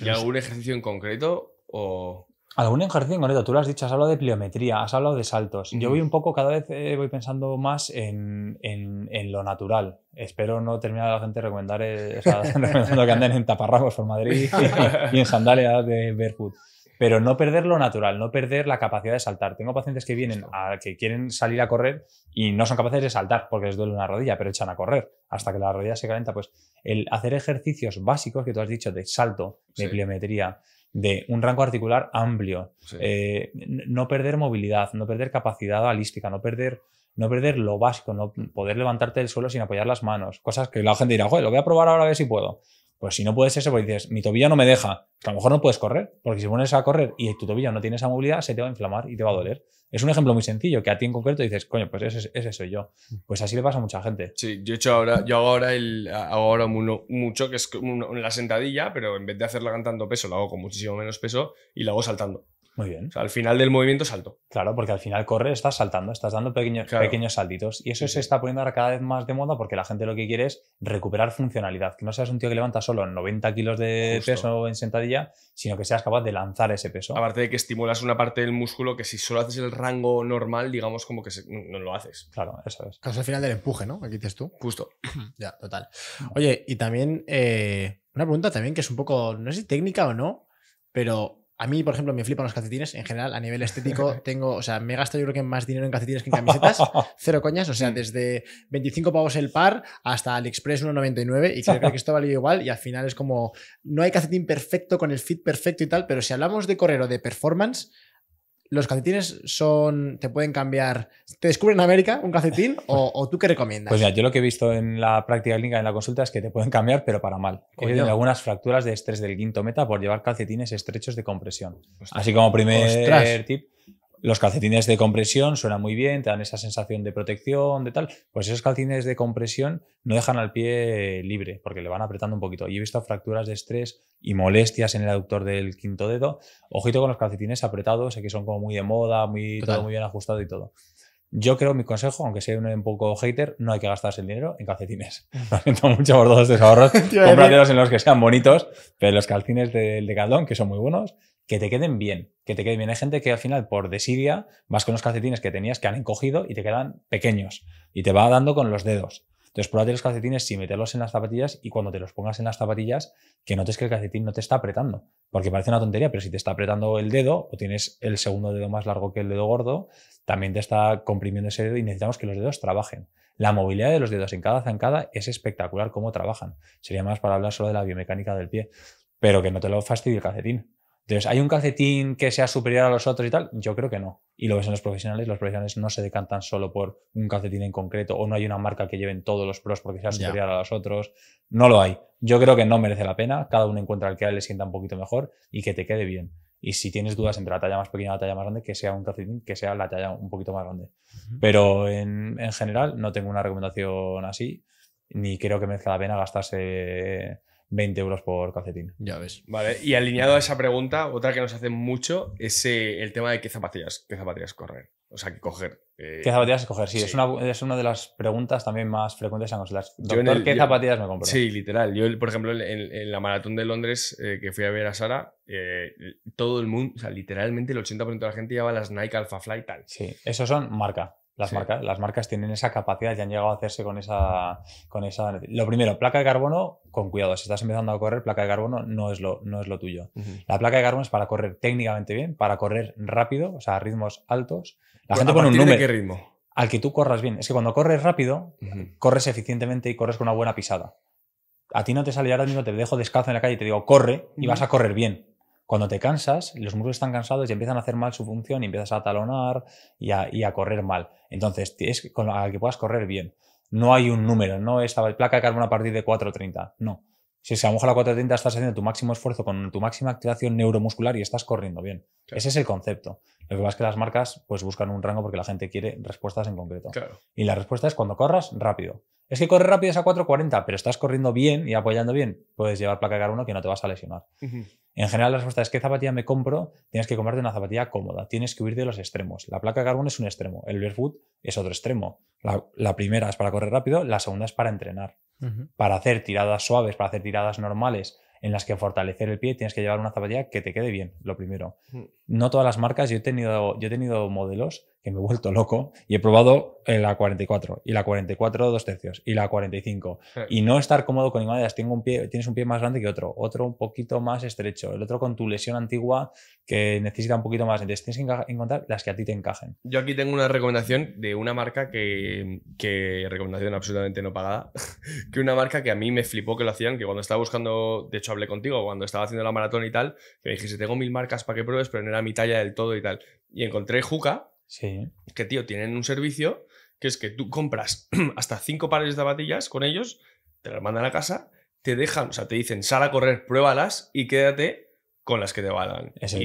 ¿Y algún ejercicio en concreto o...? Algún ejercicio en concreto, tú lo has dicho, has hablado de pliometría, has hablado de saltos. Yo voy un poco, cada vez eh, voy pensando más en, lo natural. Espero no terminar la gente recomendar, recomendando eh, que anden en taparrabos por Madrid y, en sandalias de barefoot pero no perder lo natural, no perder la capacidad de saltar. Tengo pacientes que vienen a que quieren salir a correr y no son capaces de saltar porque les duele una rodilla, pero echan a correr hasta que la rodilla se calienta. Pues el hacer ejercicios básicos que tú has dicho de salto, de pliometría, de un rango articular amplio, eh, no perder movilidad, no perder capacidad balística, no perder no perder lo básico, no poder levantarte del suelo sin apoyar las manos, cosas que la gente dirá, joder, lo voy a probar ahora a ver si puedo. Pues si no puedes eso, pues dices, mi tobillo no me deja. Que pues a lo mejor no puedes correr, porque si pones a correr y tu tobillo no tiene esa movilidad, se te va a inflamar y te va a doler. Es un ejemplo muy sencillo, que a ti en concreto dices, coño, pues ese, soy yo. Mm. Pues así le pasa a mucha gente. Sí, yo, he hecho ahora, yo hago ahora, el, ahora mucho, que es la sentadilla, pero en vez de hacerla cantando peso, la hago con muchísimo menos peso y la hago saltando. Muy bien. al final del movimiento salto. Claro, porque al final corres, estás saltando, estás dando pequeños, pequeños saltitos. Y eso se está poniendo ahora cada vez más de moda porque la gente lo que quiere es recuperar funcionalidad. Que no seas un tío que levanta solo 90 kilos de peso en sentadilla, sino que seas capaz de lanzar ese peso. Aparte de que estimulas una parte del músculo que si solo haces el rango normal, digamos como que no lo haces. Claro, eso es. Caso al final del empuje, ¿no? Aquí tienes tú. Justo. ya, total. Oye, y también eh, una pregunta también que es un poco, no sé si técnica o no, pero a mí, por ejemplo, me flipan los calcetines. En general, a nivel estético, tengo, o sea, me gasto yo creo que más dinero en calcetines que en camisetas. Cero coñas, o sea, desde 25 pavos el par hasta Express 1,99 y creo que esto valió igual y al final es como, no hay calcetín perfecto con el fit perfecto y tal, pero si hablamos de correr o de performance, los calcetines son. te pueden cambiar. ¿Te descubren en América un calcetín o, tú qué recomiendas? Pues mira, yo lo que he visto en la práctica clínica, en la consulta, es que te pueden cambiar, pero para mal. He tenido algunas fracturas de estrés del quinto meta por llevar calcetines estrechos de compresión. Así como primer tip, los calcetines de compresión suenan muy bien, te dan esa sensación de protección, de tal. Pues esos calcetines de compresión no dejan al pie libre, porque le van apretando un poquito. Y he visto fracturas de estrés y molestias en el aductor del quinto dedo. Ojito con los calcetines apretados, que son como muy de moda, muy, muy bien ajustado y todo. Yo creo, mi consejo, aunque sea un poco hater, no hay que gastarse el dinero en calcetines. Lo siento mucho por todos estos ahorros. Cómpratelos en los que sean bonitos, pero los calcetines de, de Caldón, que son muy buenos, que te queden bien, que te queden bien. Hay gente que al final por desidia vas con los calcetines que tenías que han encogido y te quedan pequeños y te va dando con los dedos. Entonces, de los calcetines sin meterlos en las zapatillas y cuando te los pongas en las zapatillas, que notes que el calcetín no te está apretando. Porque parece una tontería, pero si te está apretando el dedo o tienes el segundo dedo más largo que el dedo gordo, también te está comprimiendo ese dedo y necesitamos que los dedos trabajen. La movilidad de los dedos en cada zancada es espectacular cómo trabajan. Sería más para hablar solo de la biomecánica del pie, pero que no te lo fastidie el calcetín entonces, ¿hay un calcetín que sea superior a los otros y tal? Yo creo que no. Y lo ves en los profesionales, los profesionales no se decantan solo por un calcetín en concreto o no hay una marca que lleven todos los pros porque sea superior a los otros. No lo hay. Yo creo que no merece la pena. Cada uno encuentra el que le sienta un poquito mejor y que te quede bien. Y si tienes dudas entre la talla más pequeña y la talla más grande, que sea un calcetín que sea la talla un poquito más grande. Pero en, en, general no tengo una recomendación así, ni creo que merezca la pena gastarse 20 euros por calcetín. Ya ves. Vale, y alineado a esa pregunta, otra que nos hace mucho es eh, el tema de qué zapatillas, qué zapatillas correr. O sea, qué coger. Eh. ¿Qué zapatillas coger? Sí, Es, una, de las preguntas también más frecuentes en las Doctor, ¿qué zapatillas me compro? Sí, literal. Yo, por ejemplo, en, la maratón de Londres eh, que fui a ver a Sara, todo el mundo, o sea, literalmente el 80% de la gente llevaba las Nike Alpha Fly tal. Sí, eso son marca. Las, marcas, las marcas tienen esa capacidad y han llegado a hacerse con esa, con esa. Lo primero, placa de carbono, con cuidado. Si estás empezando a correr, placa de carbono no es lo, no es lo tuyo. La placa de carbono es para correr técnicamente bien, para correr rápido, o sea, a ritmos altos. La gente pone un número. qué ritmo? Al que tú corras bien. Es que cuando corres rápido, corres eficientemente y corres con una buena pisada. A ti no te sale ahora mismo, te dejo descalzo en la calle y te digo, corre y vas a correr bien cuando te cansas, los músculos están cansados y empiezan a hacer mal su función y empiezas a talonar y a, correr mal. Entonces, es con la que puedas correr bien. No hay un número, no es la placa de carbono a partir de 4.30, no. Si se a la 430 estás haciendo tu máximo esfuerzo con tu máxima activación neuromuscular y estás corriendo bien. Ese es el concepto. Lo que pasa es que las marcas pues, buscan un rango porque la gente quiere respuestas en concreto. Y la respuesta es cuando corras, rápido. Es que correr rápido es a 4.40, pero estás corriendo bien y apoyando bien, puedes llevar placa de carbono que no te vas a lesionar. En general, la respuesta es qué zapatilla me compro, tienes que comprarte una zapatilla cómoda, tienes que huir de los extremos. La placa de carbono es un extremo, el barefoot es otro extremo. La, primera es para correr rápido, la segunda es para entrenar, para hacer tiradas suaves, para hacer tiradas normales en las que fortalecer el pie, tienes que llevar una zapatilla que te quede bien, lo primero. Mm no todas las marcas, yo he tenido, yo he tenido modelos que me he vuelto loco y he probado la 44 y la 44 dos tercios y la 45 y no estar cómodo con ninguna de ellas. Tengo un pie, tienes un pie más grande que otro, otro un poquito más estrecho, el otro con tu lesión antigua que necesita un poquito más. Entonces tienes que encontrar las que a ti te encajen. Yo aquí tengo una recomendación de una marca que, que recomendación absolutamente no pagada, que una marca que a mí me flipó que lo hacían, que cuando estaba buscando, de hecho hablé contigo, cuando estaba haciendo la maratón y tal, que me dijiste, tengo mil marcas para que pruebes, pero no era mi del todo y tal. Y encontré Juca, sí. que tío, tienen un servicio que es que tú compras hasta cinco pares de zapatillas con ellos, te las mandan a casa, te dejan, o sea, te dicen, sal a correr, pruébalas y quédate con las que te valgan eso,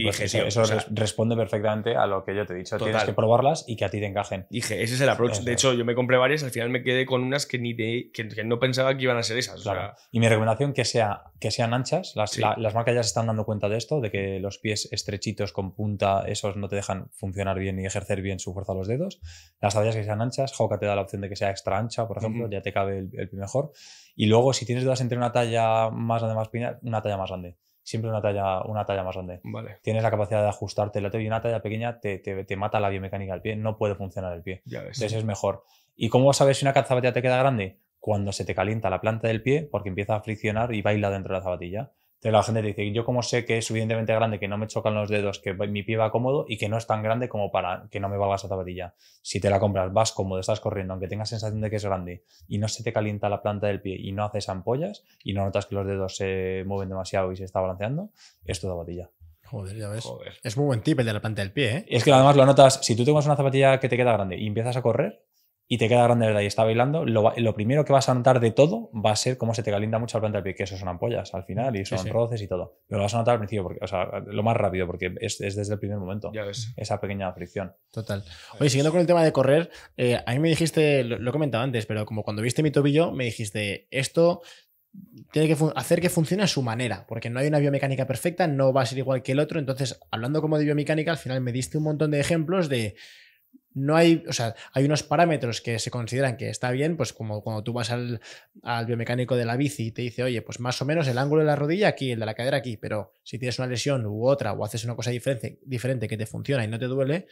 responde perfectamente a lo que yo te he dicho. Tienes que probarlas y que a ti te encajen. Dije, ese es el approach. de hecho, yo me compré varias, al final me quedé con unas que ni no pensaba que iban a ser esas. y mi recomendación que que sean anchas. Las, marcas ya se están dando cuenta de esto, de que los pies estrechitos con punta, esos no te dejan funcionar bien y ejercer bien su fuerza a los dedos. Las tallas que sean anchas, Joka te da la opción de que sea extra ancha, por ejemplo, ya te cabe el, pie mejor. Y luego, si tienes dudas entre una talla más grande, más pequeña, una talla más grande siempre una talla, una talla más grande. Tienes la capacidad de ajustarte el y una talla pequeña te, mata la biomecánica del pie, no puede funcionar el pie. Entonces es mejor. ¿Y cómo sabes si una zapatilla te queda grande? Cuando se te calienta la planta del pie porque empieza a friccionar y baila dentro de la zapatilla la gente dice, yo como sé que es suficientemente grande, que no me chocan los dedos, que mi pie va cómodo y que no es tan grande como para que no me valga esa zapatilla. Si te la compras, vas cómodo, estás corriendo, aunque tengas sensación de que es grande y no se te calienta la planta del pie y no haces ampollas y no notas que los dedos se mueven demasiado y se está balanceando, es tu zapatilla. Joder, ya ves. Es muy buen tip el de la planta del pie, ¿eh? Es que además lo notas, si tú tengas una zapatilla que te queda grande y empiezas a correr, y te queda grande verdad y está bailando, lo, primero que vas a notar de todo va a ser cómo se te calienta mucho la planta del pie, que eso son ampollas al final y son roces y todo. Pero lo vas a notar al principio, porque, o sea, lo más rápido, porque es, desde el primer momento esa pequeña fricción. Total. Oye, siguiendo con el tema de correr, eh, a mí me dijiste, lo, comentaba comentado antes, pero como cuando viste mi tobillo, me dijiste, esto tiene que hacer que funcione a su manera, porque no hay una biomecánica perfecta, no va a ser igual que el otro. Entonces, hablando como de biomecánica, al final me diste un montón de ejemplos de no hay, o sea, hay unos parámetros que se consideran que está bien, pues como cuando tú vas al, al, biomecánico de la bici y te dice, oye, pues más o menos el ángulo de la rodilla aquí, el de la cadera aquí, pero si tienes una lesión u otra o haces una cosa diferente, diferente que te funciona y no te duele,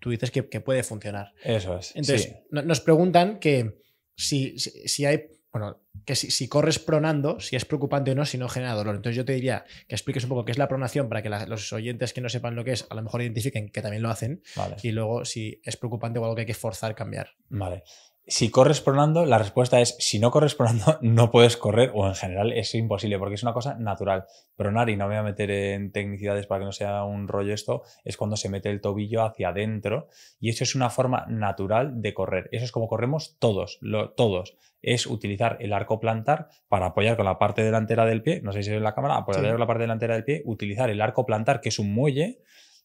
tú dices que, puede funcionar. Eso es. Entonces, nos preguntan que si, si hay bueno, que si, corres pronando, si es preocupante o no, si no genera dolor. Entonces yo te diría que expliques un poco qué es la pronación para que los oyentes que no sepan lo que es, a lo mejor identifiquen que también lo hacen y luego si es preocupante o algo que hay que forzar cambiar. Vale si corres pronando, la respuesta es si no corres pronando, no puedes correr o en general es imposible porque es una cosa natural. Pronar, y no me voy a meter en tecnicidades para que no sea un rollo esto, es cuando se mete el tobillo hacia adentro y eso es una forma natural de correr. Eso es como corremos todos, lo, todos. Es utilizar el arco plantar para apoyar con la parte delantera del pie, no sé si en la cámara, apoyar con la parte delantera del pie, utilizar el arco plantar que es un muelle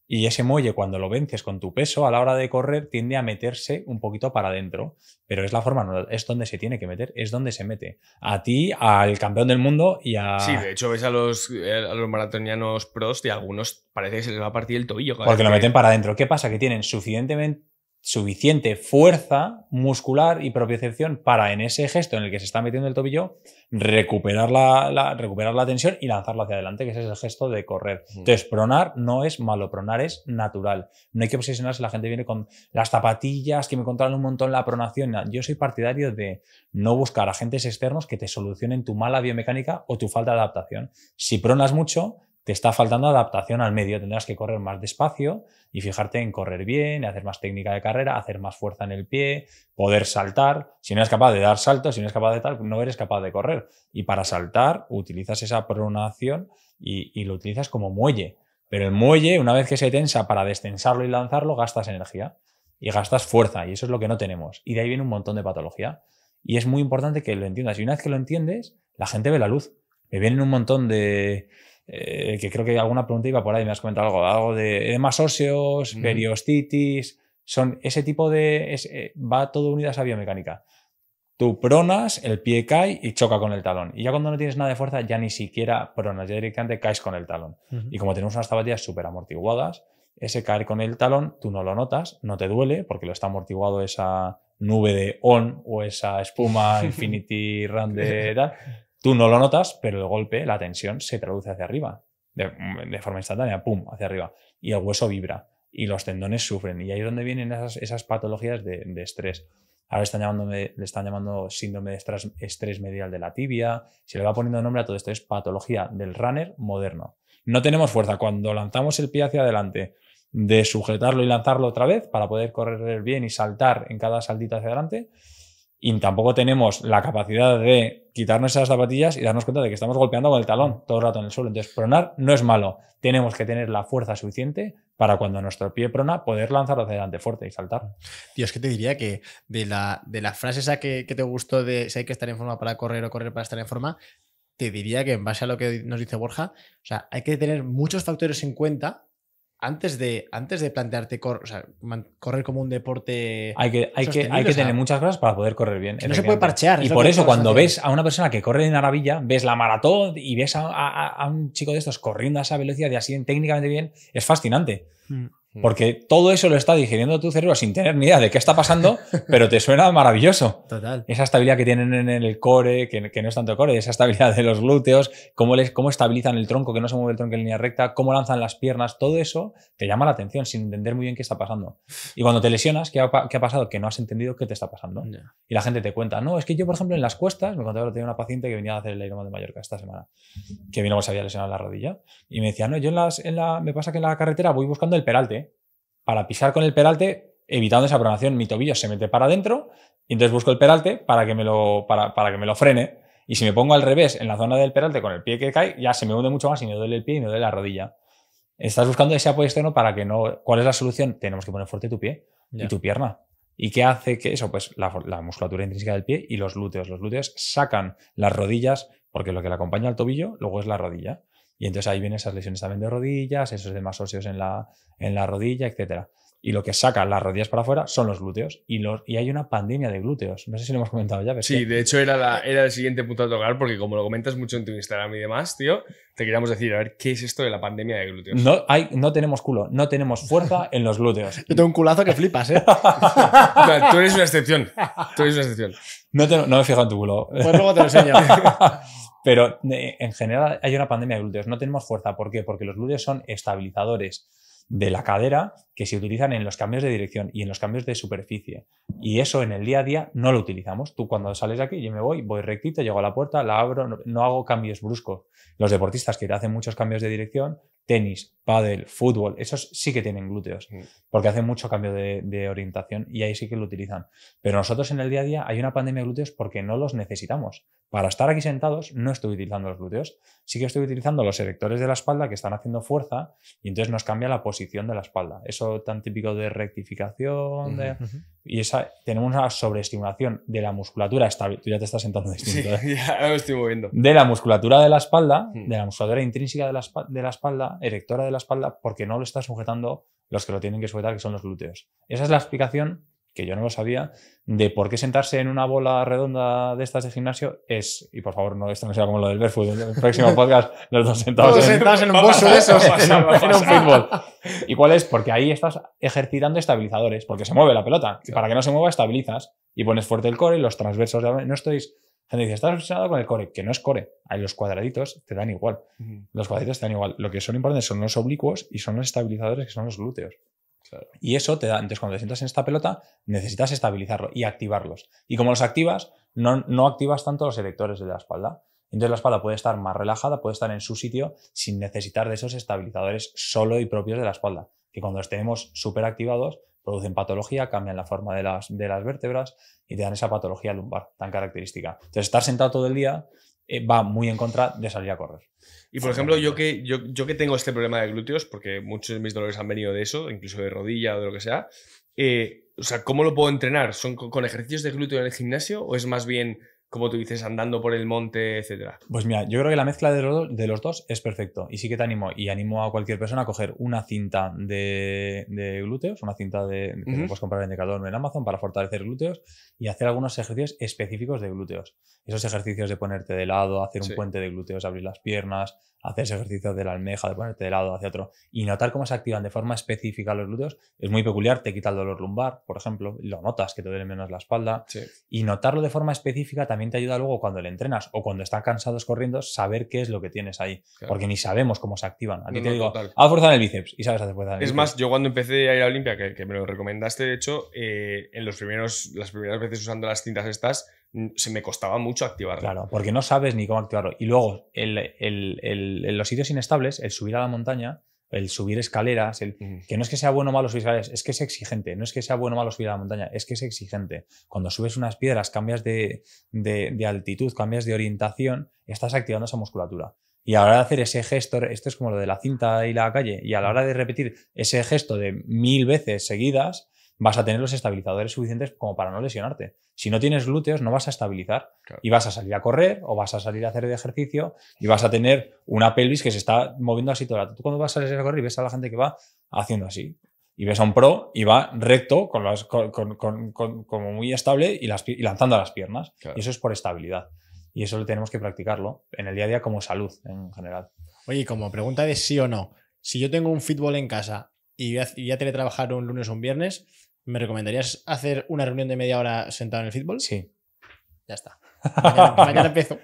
y ese muelle, cuando lo vences con tu peso, a la hora de correr, tiende a meterse un poquito para adentro. Pero es la forma, es donde se tiene que meter, es donde se mete. A ti, al campeón del mundo y a. Sí, de hecho, ves a los, eh, los maratonianos pros y a algunos parece que se les va a partir el tobillo. Porque lo meten para adentro. ¿Qué pasa? Que tienen suficientemente suficiente fuerza muscular y propiocepción para en ese gesto en el que se está metiendo el tobillo recuperar la, recuperar la tensión y lanzarlo hacia adelante, que ese es el gesto de correr. Entonces, pronar no es malo, pronar es natural. No hay que obsesionarse, la gente viene con las zapatillas, que me controlan un montón la pronación. Yo soy partidario de no buscar agentes externos que te solucionen tu mala biomecánica o tu falta de adaptación. Si pronas mucho, te está faltando adaptación al medio, tendrás que correr más despacio y fijarte en correr bien, hacer más técnica de carrera, hacer más fuerza en el pie, poder saltar. Si no eres capaz de dar saltos, si no eres capaz de tal, no eres capaz de correr. Y para saltar utilizas esa pronación y, lo utilizas como muelle. Pero el muelle, una vez que se tensa para destensarlo y lanzarlo, gastas energía y gastas fuerza y eso es lo que no tenemos. Y de ahí viene un montón de patología. Y es muy importante que lo entiendas. Y una vez que lo entiendes, la gente ve la luz. Me vienen un montón de eh, que creo que alguna pregunta iba por ahí, me has comentado algo, algo de más óseos, periostitis, son ese tipo de... Eh, va todo unido a esa biomecánica. Tú pronas, el pie cae y choca con el talón. Y ya cuando no tienes nada de fuerza, ya ni siquiera pronas, ya directamente caes con el talón. Y como tenemos unas zapatillas súper amortiguadas, ese caer con el talón tú no lo notas, no te duele porque lo está amortiguado esa nube de on o esa espuma Infinity Run de tal. Tú no lo notas, pero el golpe la tensión se traduce hacia arriba, de, forma instantánea, ¡pum!, hacia arriba. Y el hueso vibra y los tendones sufren. Y ahí es donde vienen esas, patologías de, estrés. Ahora están le están llamando síndrome de estrés, medial de la tibia. Se le va poniendo nombre a todo esto. Es patología del runner moderno. No tenemos fuerza. Cuando lanzamos el pie hacia adelante, de sujetarlo y lanzarlo otra vez para poder correr bien y saltar en cada saltita hacia adelante, y tampoco tenemos la capacidad de quitarnos esas zapatillas y darnos cuenta de que estamos golpeando con el talón todo el rato en el suelo. Entonces, pronar no es malo. Tenemos que tener la fuerza suficiente para cuando nuestro pie prona poder lanzar hacia adelante fuerte y saltar. Tío, es que te diría que de la, de frase esa que, que te gustó de si hay que estar en forma para correr o correr para estar en forma, te diría que en base a lo que nos dice Borja, o sea, hay que tener muchos factores en cuenta antes de, antes de plantearte correr como un deporte. Hay que, hay que, hay que tener muchas cosas para poder correr bien. no se puede parchear. Y por eso, cuando ves a una persona que corre de maravilla, ves la maratón y ves a, un chico de estos corriendo a esa velocidad y así técnicamente bien, es fascinante. Mm. Mm. Porque todo eso lo está digiriendo tu cerebro sin tener ni idea de qué está pasando, pero te suena maravilloso. Total. Esa estabilidad que tienen en el core, que, no es tanto core, esa estabilidad de los glúteos, cómo, les, cómo estabilizan el tronco, que no se mueve el tronco en línea recta, cómo lanzan las piernas, todo eso te llama la atención sin entender muy bien qué está pasando. Y cuando te lesionas, ¿qué ha, pasado? Que no has entendido qué te está pasando. Y la gente te cuenta, no, es que yo, por ejemplo, en las cuestas, me contaba que tenía una paciente que venía a hacer el Ironman de Mallorca esta semana, que vino porque se había lesionado la rodilla, y me decía, no, yo en la, me pasa que en la carretera voy buscando el peralte, para pisar con el peralte, evitando esa pronación, mi tobillo se mete para adentro y entonces busco el peralte para que me lo, para, para que me lo frene. Y si me pongo al revés en la zona del peralte con el pie que cae, ya se me hunde mucho más y me duele el pie y me duele la rodilla. Estás buscando ese apoyo externo para que no. ¿Cuál es la solución? Tenemos que poner fuerte tu pie y tu pierna. ¿Y qué hace que eso? Pues la, musculatura intrínseca del pie y los glúteos. Los glúteos sacan las rodillas, porque lo que le acompaña al tobillo luego es la rodilla. Y entonces ahí vienen esas lesiones también de rodillas, esos demás óseos en la, en la rodilla, etc. Y lo que saca las rodillas para afuera son los glúteos. Y, los, y hay una pandemia de glúteos. No sé si lo hemos comentado ya. sí, de hecho era, era el siguiente punto a tocar porque como lo comentas mucho en tu Instagram y demás, tío, te queríamos decir, a ver, ¿qué es esto de la pandemia de glúteos? No, hay, no tenemos culo, no tenemos fuerza en los glúteos. Yo tengo un culazo que flipas, ¿eh? tú eres una excepción. Tú eres una excepción. No, te, no me he en tu culo. Pues luego te lo enseño. Pero eh, en general hay una pandemia de glúteos. No tenemos fuerza. ¿Por qué? Porque los glúteos son estabilizadores de la cadera que se utilizan en los cambios de dirección y en los cambios de superficie. Y eso en el día a día no lo utilizamos. Tú cuando sales de aquí, yo me voy, voy rectito, llego a la puerta, la abro, no, no hago cambios bruscos. Los deportistas que hacen muchos cambios de dirección tenis, pádel, fútbol, esos sí que tienen glúteos, mm. porque hacen mucho cambio de, orientación y ahí sí que lo utilizan. Pero nosotros en el día a día hay una pandemia de glúteos porque no los necesitamos. Para estar aquí sentados no estoy utilizando los glúteos, sí que estoy utilizando los erectores de la espalda que están haciendo fuerza y entonces nos cambia la posición de la espalda. Eso tan típico de rectificación, y esa, tenemos una sobreestimulación de la musculatura, tú ya te estás sentando distinto. ¿eh? ya me estoy moviendo. De la musculatura de la espalda, mm. de la musculatura intrínseca de la, de la espalda erectora de la espalda porque no lo está sujetando los que lo tienen que sujetar, que son los glúteos. Esa es la explicación, que yo no lo sabía, de por qué sentarse en una bola redonda de estas de gimnasio es, y por favor, no, esto no sea como lo del Barefoot, en próximo podcast, los dos sentados en, en un bolso de esos, en, ¿Y cuál es? Porque ahí estás ejercitando estabilizadores, porque se mueve la pelota, y para que no se mueva estabilizas, y pones fuerte el core y los transversos, no estoy Gente dice, estás obsesionado con el core, que no es core. hay los cuadraditos te dan igual. Los cuadraditos te dan igual. Lo que son importantes son los oblicuos y son los estabilizadores que son los glúteos. Y eso te da, entonces cuando te sientas en esta pelota, necesitas estabilizarlo y activarlos. Y como los activas, no, no activas tanto los electores de la espalda. Entonces la espalda puede estar más relajada, puede estar en su sitio sin necesitar de esos estabilizadores solo y propios de la espalda, que cuando los tenemos súper activados producen patología, cambian la forma de las, de las vértebras y te dan esa patología lumbar tan característica. Entonces, estar sentado todo el día eh, va muy en contra de salir a correr. Y por ejemplo, yo que, yo, que tengo este problema de glúteos, porque muchos de mis dolores han venido de eso, incluso de rodilla o de lo que sea, eh, o sea, ¿cómo lo puedo entrenar? ¿Son con ejercicios de glúteo en el gimnasio o es más bien como tú dices, andando por el monte, etcétera? Pues mira, yo creo que la mezcla de los, dos es perfecto. Y sí que te animo, y animo a cualquier persona a coger una cinta de, de glúteos, una cinta de, que puedes comprar en Decathlon o en Amazon para fortalecer glúteos y hacer algunos ejercicios específicos de glúteos. Esos ejercicios de ponerte de lado, hacer un puente de glúteos, abrir las piernas, hacer ejercicios de la almeja, de ponerte de lado hacia otro y notar cómo se activan de forma específica los glúteos es muy peculiar, te quita el dolor lumbar, por ejemplo, lo notas que te duele menos la espalda y notarlo de forma específica también te ayuda luego cuando le entrenas o cuando están cansados corriendo, saber qué es lo que tienes ahí. Porque ni sabemos cómo se activan. A ti te digo, haz el bíceps y sabes hacer fuerza Es más, yo cuando empecé a ir a Olimpia, que, me lo recomendaste, de hecho, eh, en los primeros, las primeras veces usando las cintas estas, se me costaba mucho activarlo. Claro, porque no sabes ni cómo activarlo. Y luego, en los sitios inestables, el subir a la montaña, el subir escaleras, el, que no es que sea bueno o malo subir escaleras, es que es exigente, no es que sea bueno o malo subir a la montaña, es que es exigente. Cuando subes unas piedras, cambias de, de, de altitud, cambias de orientación, estás activando esa musculatura. Y a la hora de hacer ese gesto, esto es como lo de la cinta y la calle, y a la hora de repetir ese gesto de mil veces seguidas, vas a tener los estabilizadores suficientes como para no lesionarte. Si no tienes glúteos, no vas a estabilizar y vas a salir a correr o vas a salir a hacer el ejercicio y vas a tener una pelvis que se está moviendo así todo el rato. Tú cuando vas a salir a correr y ves a la gente que va haciendo así, y ves a un pro y va recto, con las, como muy estable y, las, lanzando a las piernas. Y eso es por estabilidad. Y eso lo tenemos que practicarlo en el día a día como salud en general. Oye, como pregunta de sí o no, si yo tengo un fútbol en casa y ya a, y voy a un lunes o un viernes, ¿Me recomendarías hacer una reunión de media hora sentado en el fútbol? Sí. Ya está. Mañana, empiezo.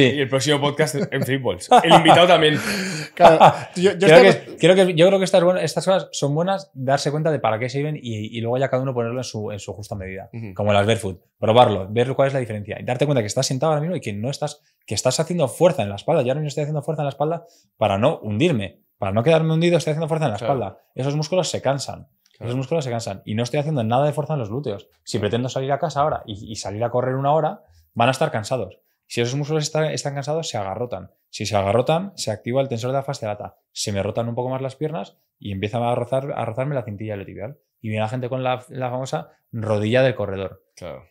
Y el próximo podcast en fútbol. El invitado también. yo, creo que, estas, cosas son buenas darse cuenta de para qué sirven y, y luego ya cada uno ponerlo en su, justa medida. Como las Barefoot. Probarlo, ver cuál es la diferencia. Y darte cuenta que estás sentado ahora mismo y que no estás, que estás haciendo fuerza en la espalda. Yo ahora mismo estoy haciendo fuerza en la espalda para no hundirme. Para no quedarme hundido, estoy haciendo fuerza en la espalda. Esos músculos se cansan. Esos músculos se cansan. Y no estoy haciendo nada de fuerza en los glúteos. Si pretendo salir a casa ahora y, salir a correr una hora, van a estar cansados. Si esos músculos están cansados, se agarrotan. Si se agarrotan, se activa el tensor de la lata. Se me rotan un poco más las piernas y empieza a, rozar, rozarme la cintilla tibial. Y viene la gente con la, famosa rodilla del corredor,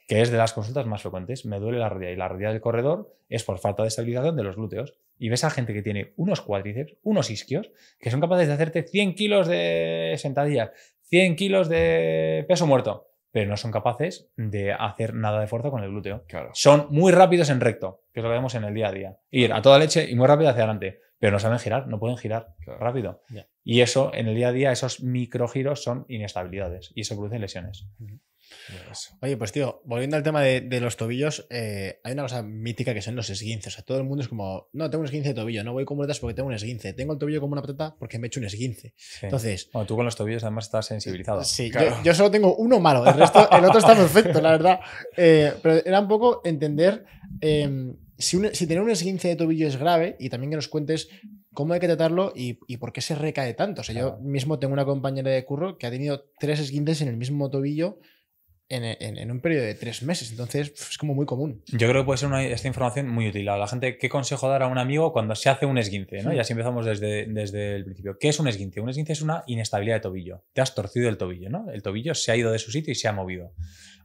que es de las consultas más frecuentes. Me duele la rodilla. Y la rodilla del corredor es por falta de estabilización de los glúteos. Y ves a gente que tiene unos cuádriceps, unos isquios, que son capaces de hacerte 100 kilos de sentadillas, 100 kilos de peso muerto, pero no son capaces de hacer nada de fuerza con el glúteo. Son muy rápidos en recto, que lo vemos en el día a día. Ir a toda leche y muy rápido hacia adelante, pero no saben girar, no pueden girar rápido. Y eso, en el día a día, esos microgiros son inestabilidades y eso produce lesiones. Oye, pues tío, volviendo al tema de, los tobillos, eh, hay una cosa mítica que son los esguinces. O sea, todo el mundo es como, no, tengo un esguince de tobillo, no voy con muletas porque tengo un esguince, tengo el tobillo como una patata porque me he hecho un esguince. Entonces. Bueno, tú con los tobillos además estás sensibilizado. Sí, yo, solo tengo uno malo, el resto, el otro está perfecto, la verdad. Eh, pero era un poco entender. Em, si, tener un esguince de tobillo es grave y también que nos cuentes cómo hay que tratarlo y, por qué se recae tanto. O sea, yo mismo tengo una compañera de curro que ha tenido tres esguinces en el mismo tobillo en, un periodo de tres meses. Entonces es como muy común. Yo creo que puede ser una, esta información muy útil a la gente. ¿Qué consejo dar a un amigo cuando se hace un esguince? ¿no? Y así empezamos desde, desde el principio. ¿Qué es un esguince? Un esguince es una inestabilidad de tobillo. Te has torcido el tobillo, ¿no? El tobillo se ha ido de su sitio y se ha movido.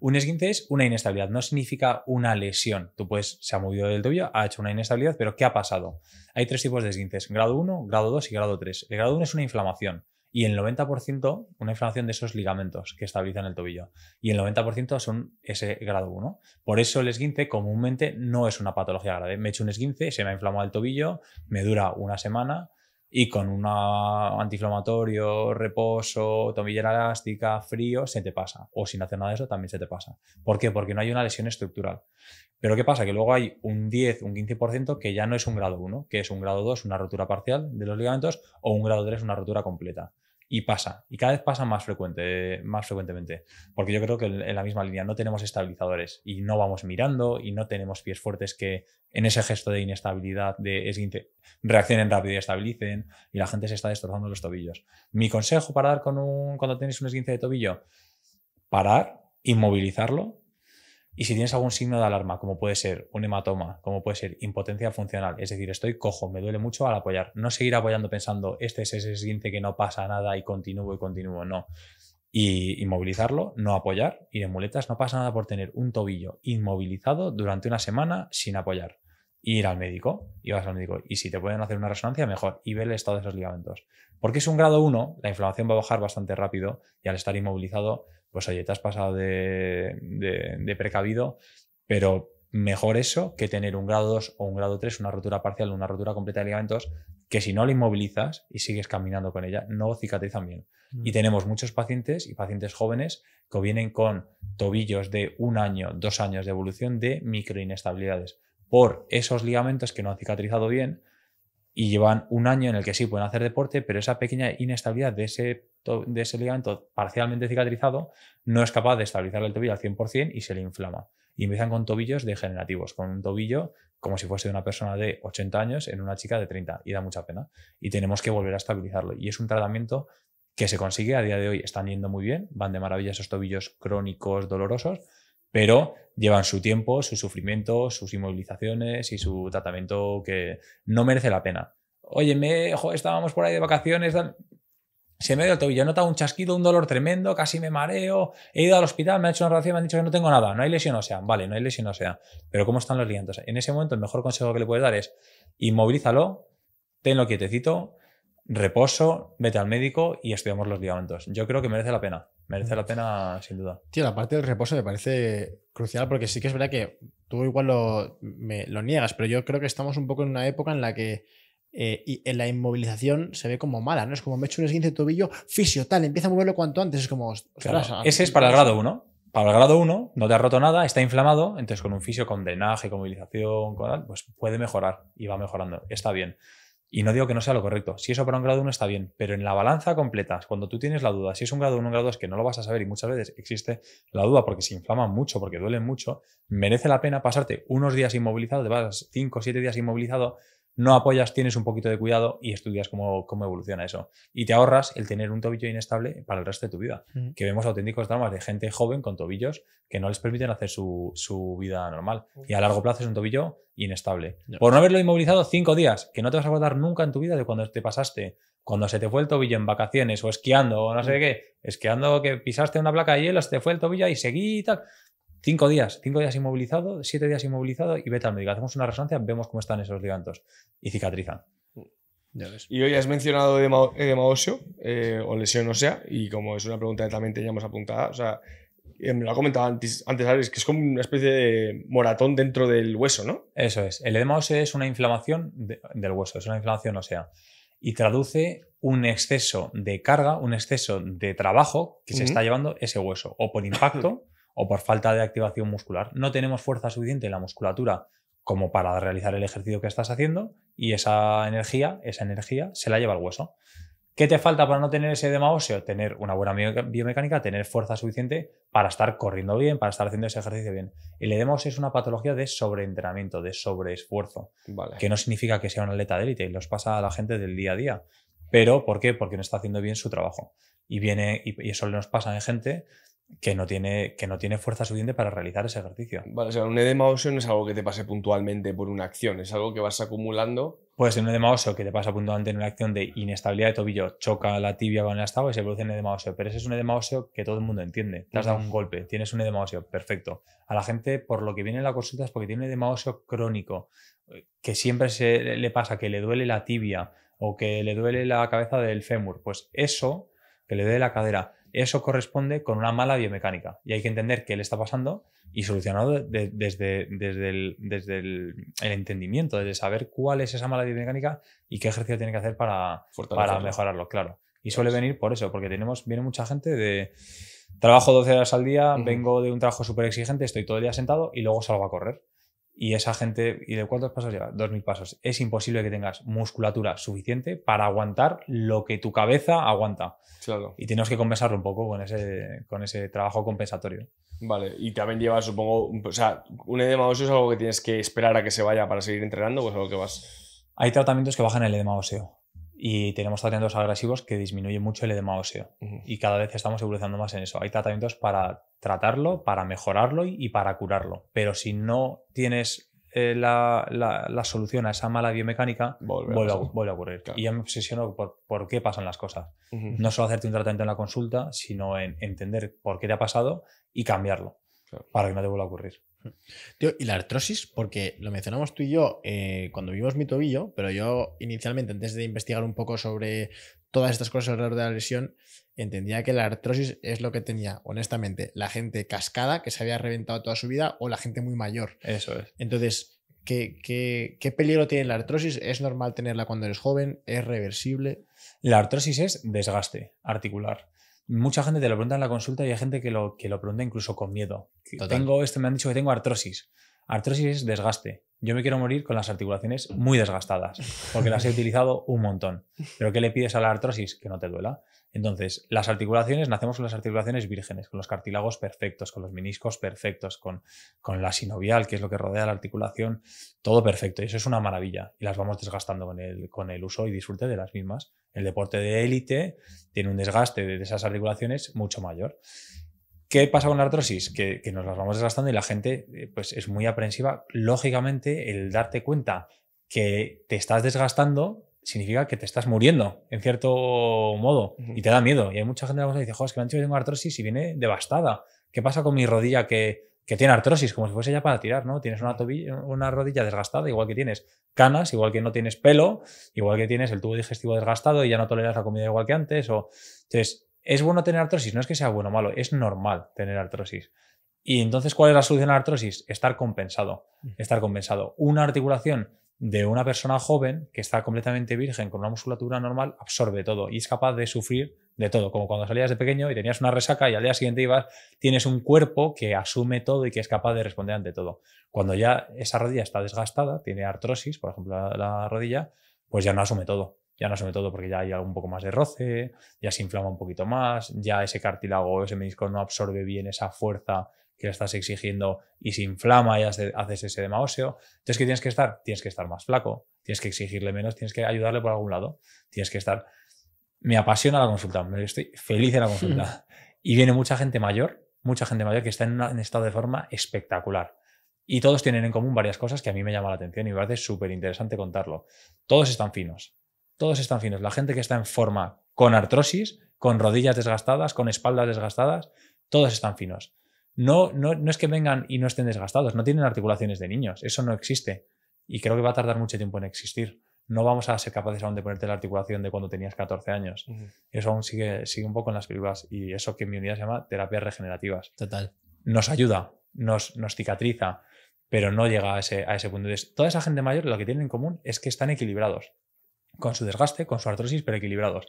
Un esguince es una inestabilidad, no significa una lesión. Tú puedes, se ha movido del tobillo, ha hecho una inestabilidad, pero ¿qué ha pasado? Hay tres tipos de esguinces, grado 1, grado 2 y grado 3. El grado 1 es una inflamación y el 90% una inflamación de esos ligamentos que estabilizan el tobillo. Y el 90% son ese grado 1. Por eso el esguince comúnmente no es una patología grave. Me he hecho un esguince, se me ha inflamado el tobillo, me dura una semana y con un antiinflamatorio, reposo, tomillera elástica, frío, se te pasa. O sin hacer nada de eso también se te pasa. ¿Por qué? Porque no hay una lesión estructural. Pero ¿qué pasa? Que luego hay un 10, un 15% que ya no es un grado 1, que es un grado 2, una rotura parcial de los ligamentos, o un grado 3, una rotura completa. Y pasa, y cada vez pasa más, frecuente, más frecuentemente, porque yo creo que en la misma línea no tenemos estabilizadores y no vamos mirando y no tenemos pies fuertes que en ese gesto de inestabilidad de, esguince, reaccionen rápido y estabilicen y la gente se está destrozando los tobillos. Mi consejo para dar con un, cuando tenéis un esguince de tobillo, parar, inmovilizarlo y si tienes algún signo de alarma, como puede ser un hematoma, como puede ser impotencia funcional, es decir, estoy cojo, me duele mucho al apoyar, no seguir apoyando pensando, este es ese siguiente que no pasa nada y continúo y continúo, no. Y inmovilizarlo, no apoyar, ir en muletas no pasa nada por tener un tobillo inmovilizado durante una semana sin apoyar. ir al médico, y vas al médico, y si te pueden hacer una resonancia, mejor, y ver el estado de esos ligamentos. Porque es un grado 1, la inflamación va a bajar bastante rápido, y al estar inmovilizado pues oye, te has pasado de, precavido, pero mejor eso que tener un grado 2 o un grado 3, una rotura parcial o una rotura completa de ligamentos, que si no la inmovilizas y sigues caminando con ella, no cicatrizan bien. Mm. Y tenemos muchos pacientes y pacientes jóvenes que vienen con tobillos de un año, dos años de evolución de microinestabilidades por esos ligamentos que no han cicatrizado bien y llevan un año en el que sí pueden hacer deporte, pero esa pequeña inestabilidad de ese de ese ligamento parcialmente cicatrizado no es capaz de estabilizar el tobillo al 100% y se le inflama. Y empiezan con tobillos degenerativos, con un tobillo como si fuese de una persona de 80 años en una chica de 30 y da mucha pena. Y tenemos que volver a estabilizarlo. Y es un tratamiento que se consigue a día de hoy. Están yendo muy bien, van de maravilla esos tobillos crónicos, dolorosos, pero llevan su tiempo, su sufrimiento, sus inmovilizaciones y su tratamiento que no merece la pena. Oye, me, estábamos por ahí de vacaciones, se me ha ido el tobillo, he notado un chasquido, un dolor tremendo, casi me mareo, he ido al hospital, me han hecho una y me han dicho que no tengo nada, no hay lesión o sea, vale, no hay lesión o sea, pero ¿cómo están los ligamentos? En ese momento el mejor consejo que le puedes dar es inmovilízalo, tenlo quietecito, reposo, vete al médico y estudiamos los ligamentos. Yo creo que merece la pena, merece la pena sin duda. Tío, la parte del reposo me parece crucial porque sí que es verdad que tú igual me, lo niegas, pero yo creo que estamos un poco en una época en la que eh, y en la inmovilización se ve como mala, ¿no? Es como me hecho un esguince de tobillo, fisio, tal, empieza a moverlo cuanto antes. Es como. Ah, ese es para el grado 1. Para el grado 1 no te ha roto nada, está inflamado, entonces con un fisio, con drenaje, con movilización, pues puede mejorar y va mejorando. Está bien. Y no digo que no sea lo correcto. Si eso para un grado 1 está bien, pero en la balanza completa, cuando tú tienes la duda, si es un grado 1 o un grado 2, que no lo vas a saber y muchas veces existe la duda porque se inflama mucho, porque duele mucho, merece la pena pasarte unos días inmovilizado, te vas 5 o 7 días inmovilizado, no apoyas, tienes un poquito de cuidado y estudias cómo, cómo evoluciona eso. Y te ahorras el tener un tobillo inestable para el resto de tu vida. Que vemos auténticos dramas de gente joven con tobillos que no les permiten hacer su, vida normal. Y a largo plazo es un tobillo inestable. Por no haberlo inmovilizado cinco días, que no te vas a acordar nunca en tu vida de cuando te pasaste cuando se te fue el tobillo en vacaciones o esquiando o no sé qué, esquiando que pisaste una placa de hielo, se te fue el tobillo y seguí y tal. Cinco días, cinco días inmovilizado, siete días inmovilizado y vete al médico. Hacemos una resonancia, vemos cómo están esos ligamentos y cicatrizan. Y hoy has mencionado edema, óseo eh, o lesión ósea y como es una pregunta que también teníamos apuntada, o sea, eh, me lo ha comentado antes, antes Alex, que es como una especie de moratón dentro del hueso, ¿no? Eso es. El edema óseo es una inflamación del hueso, es una inflamación ósea. Y traduce un exceso de carga, un exceso de trabajo que se está llevando ese hueso, o por impacto o por falta de activación muscular. No tenemos fuerza suficiente en la musculatura como para realizar el ejercicio que estás haciendo y esa energía, esa energía se la lleva al hueso. ¿Qué te falta para no tener ese edema óseo? Tener una buena biomecánica, tener fuerza suficiente para estar corriendo bien, para estar haciendo ese ejercicio bien. El edema óseo es una patología de sobreentrenamiento, de sobreesfuerzo, que no significa que sea un atleta de élite, los pasa a la gente del día a día. Pero, ¿por qué? Porque no está haciendo bien su trabajo. Y viene, y, eso nos pasa en gente que no tiene, que no tiene fuerza suficiente para realizar ese ejercicio. o sea, un edema óseo no es algo que te pase puntualmente por una acción, es algo que vas acumulando. Pues ser un edema óseo que te pasa puntualmente en una acción de inestabilidad de tobillo, choca la tibia con el estado y se produce un edema óseo. Pero ese es un edema óseo que todo el mundo entiende. Te has dado un golpe, tienes un edema óseo, perfecto. A la gente, por lo que viene en la consulta, es porque tiene un edema óseo crónico, eh, que siempre le pasa que le duele la tibia o que le duele la cabeza del fémur. Pues eso, que le duele la cadera, eso corresponde con una mala biomecánica y hay que entender qué le está pasando y solucionarlo desde, desde, el, desde el, entendimiento, desde saber cuál es esa mala biomecánica y qué ejercicio tiene que hacer para, para mejorarlo, claro. Y suele venir por eso, porque tenemos, viene mucha gente de trabajo 12 horas al día, vengo de un trabajo súper exigente, estoy todo el día sentado y luego salgo a correr. Y esa gente, ¿y de cuántos pasos lleva? mil pasos. Es imposible que tengas musculatura suficiente para aguantar lo que tu cabeza aguanta. Claro. Y tenemos que compensarlo un poco con ese, con ese trabajo compensatorio. Vale, y también lleva, supongo, o sea, un edema óseo es algo que tienes que esperar a que se vaya para seguir entrenando, pues algo que vas... Hay tratamientos que bajan el edema óseo y tenemos tratamientos agresivos que disminuyen mucho el edema óseo y cada vez estamos evolucionando más en eso. Hay tratamientos para tratarlo, para mejorarlo y, para curarlo, pero si no tienes eh, la, solución a esa mala biomecánica, vuelve, a, a, ocurrir. Y ya me obsesiono por, por qué pasan las cosas. No solo hacerte un tratamiento en la consulta, sino en entender por qué te ha pasado y cambiarlo para que no te vuelva a ocurrir y la artrosis, porque lo mencionamos tú y yo eh, cuando vimos mi tobillo, pero yo inicialmente, antes de investigar un poco sobre todas estas cosas alrededor de la lesión, entendía que la artrosis es lo que tenía, honestamente, la gente cascada que se había reventado toda su vida o la gente muy mayor. Eso es. Entonces, ¿Qué, qué, qué peligro tiene la artrosis? ¿Es normal tenerla cuando eres joven? ¿Es reversible? La artrosis es desgaste articular mucha gente te lo pregunta en la consulta y hay gente que lo, que lo pregunta incluso con miedo. Tengo esto, me han dicho que tengo artrosis. Artrosis es desgaste. Yo me quiero morir con las articulaciones muy desgastadas, porque las he utilizado un montón. Pero ¿qué le pides a la artrosis? Que no te duela. Entonces, las articulaciones, nacemos con las articulaciones vírgenes, con los cartílagos perfectos, con los meniscos perfectos, con, con la sinovial, que es lo que rodea la articulación, todo perfecto. Y eso es una maravilla. Y las vamos desgastando con el, con el uso y disfrute de las mismas. El deporte de élite tiene un desgaste de esas articulaciones mucho mayor. ¿Qué pasa con la artrosis? Que, nos las vamos desgastando y la gente eh, pues, es muy aprensiva. Lógicamente, el darte cuenta que te estás desgastando significa que te estás muriendo, en cierto modo, y te da miedo. Y hay mucha gente que dice, joder, es que me han dicho que tengo artrosis y viene devastada. ¿Qué pasa con mi rodilla que, tiene artrosis? Como si fuese ya para tirar, ¿no? Tienes una, una rodilla desgastada, igual que tienes canas, igual que no tienes pelo, igual que tienes el tubo digestivo desgastado y ya no toleras la comida igual que antes. O... Entonces, es bueno tener artrosis, no es que sea bueno o malo, es normal tener artrosis. Y entonces, ¿cuál es la solución a la artrosis? Estar compensado. Estar compensado. Una articulación de una persona joven que está completamente virgen, con una musculatura normal, absorbe todo y es capaz de sufrir de todo, como cuando salías de pequeño y tenías una resaca y al día siguiente ibas, tienes un cuerpo que asume todo y que es capaz de responder ante todo. Cuando ya esa rodilla está desgastada, tiene artrosis, por ejemplo, la, rodilla, pues ya no asume todo ya no sobre todo porque ya hay un poco más de roce, ya se inflama un poquito más, ya ese cartílago, ese menisco no absorbe bien esa fuerza que le estás exigiendo y se inflama y haces ese edema óseo. Entonces, ¿qué tienes que estar? Tienes que estar más flaco, tienes que exigirle menos, tienes que ayudarle por algún lado, tienes que estar... Me apasiona la consulta, estoy feliz en la consulta. y viene mucha gente mayor, mucha gente mayor que está en, un estado de forma espectacular. Y todos tienen en común varias cosas que a mí me llama la atención y me parece súper interesante contarlo. Todos están finos, todos están finos. La gente que está en forma con artrosis, con rodillas desgastadas, con espaldas desgastadas, todos están finos. No, no, es que vengan y no estén desgastados, no tienen articulaciones de niños, eso no existe. Y creo que va a tardar mucho tiempo en existir. No vamos a ser capaces aún de ponerte la articulación de cuando tenías 14 años. Eso aún sigue, sigue un poco en las cribas. Y eso que en mi unidad se llama terapias regenerativas. Total. Nos ayuda, nos, nos cicatriza, pero no llega a ese, a ese punto. toda esa gente mayor lo que tienen en común es que están equilibrados con su desgaste, con su artrosis, pero equilibrados.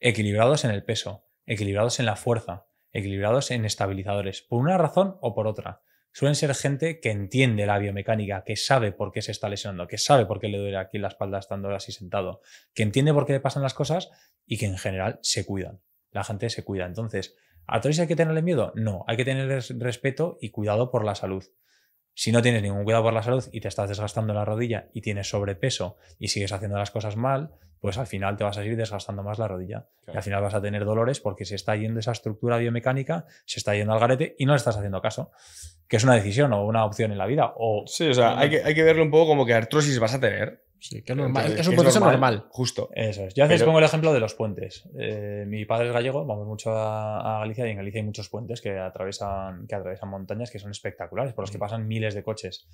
Equilibrados en el peso, equilibrados en la fuerza, equilibrados en estabilizadores, por una razón o por otra. Suelen ser gente que entiende la biomecánica, que sabe por qué se está lesionando, que sabe por qué le duele aquí la espalda estando así sentado, que entiende por qué le pasan las cosas y que en general se cuidan. La gente se cuida. Entonces, ¿artrosis hay que tenerle miedo? No, hay que tener respeto y cuidado por la salud. Si no tienes ningún cuidado por la salud y te estás desgastando la rodilla y tienes sobrepeso y sigues haciendo las cosas mal, pues al final te vas a ir desgastando más la rodilla. Y al final vas a tener dolores porque se está yendo esa estructura biomecánica, se está yendo al garete y no le estás haciendo caso. Que es una decisión o una opción en la vida. O, sí, o sea, hay que, hay que verlo un poco como que artrosis vas a tener Sí, eh, es normal. es un proceso normal, Justo. Eso es. Yo a pongo el ejemplo de los puentes. Eh, mi padre es gallego, vamos mucho a, Galicia y en Galicia hay muchos puentes que atraviesan, que montañas que son espectaculares, por los que mm. pasan miles de coches.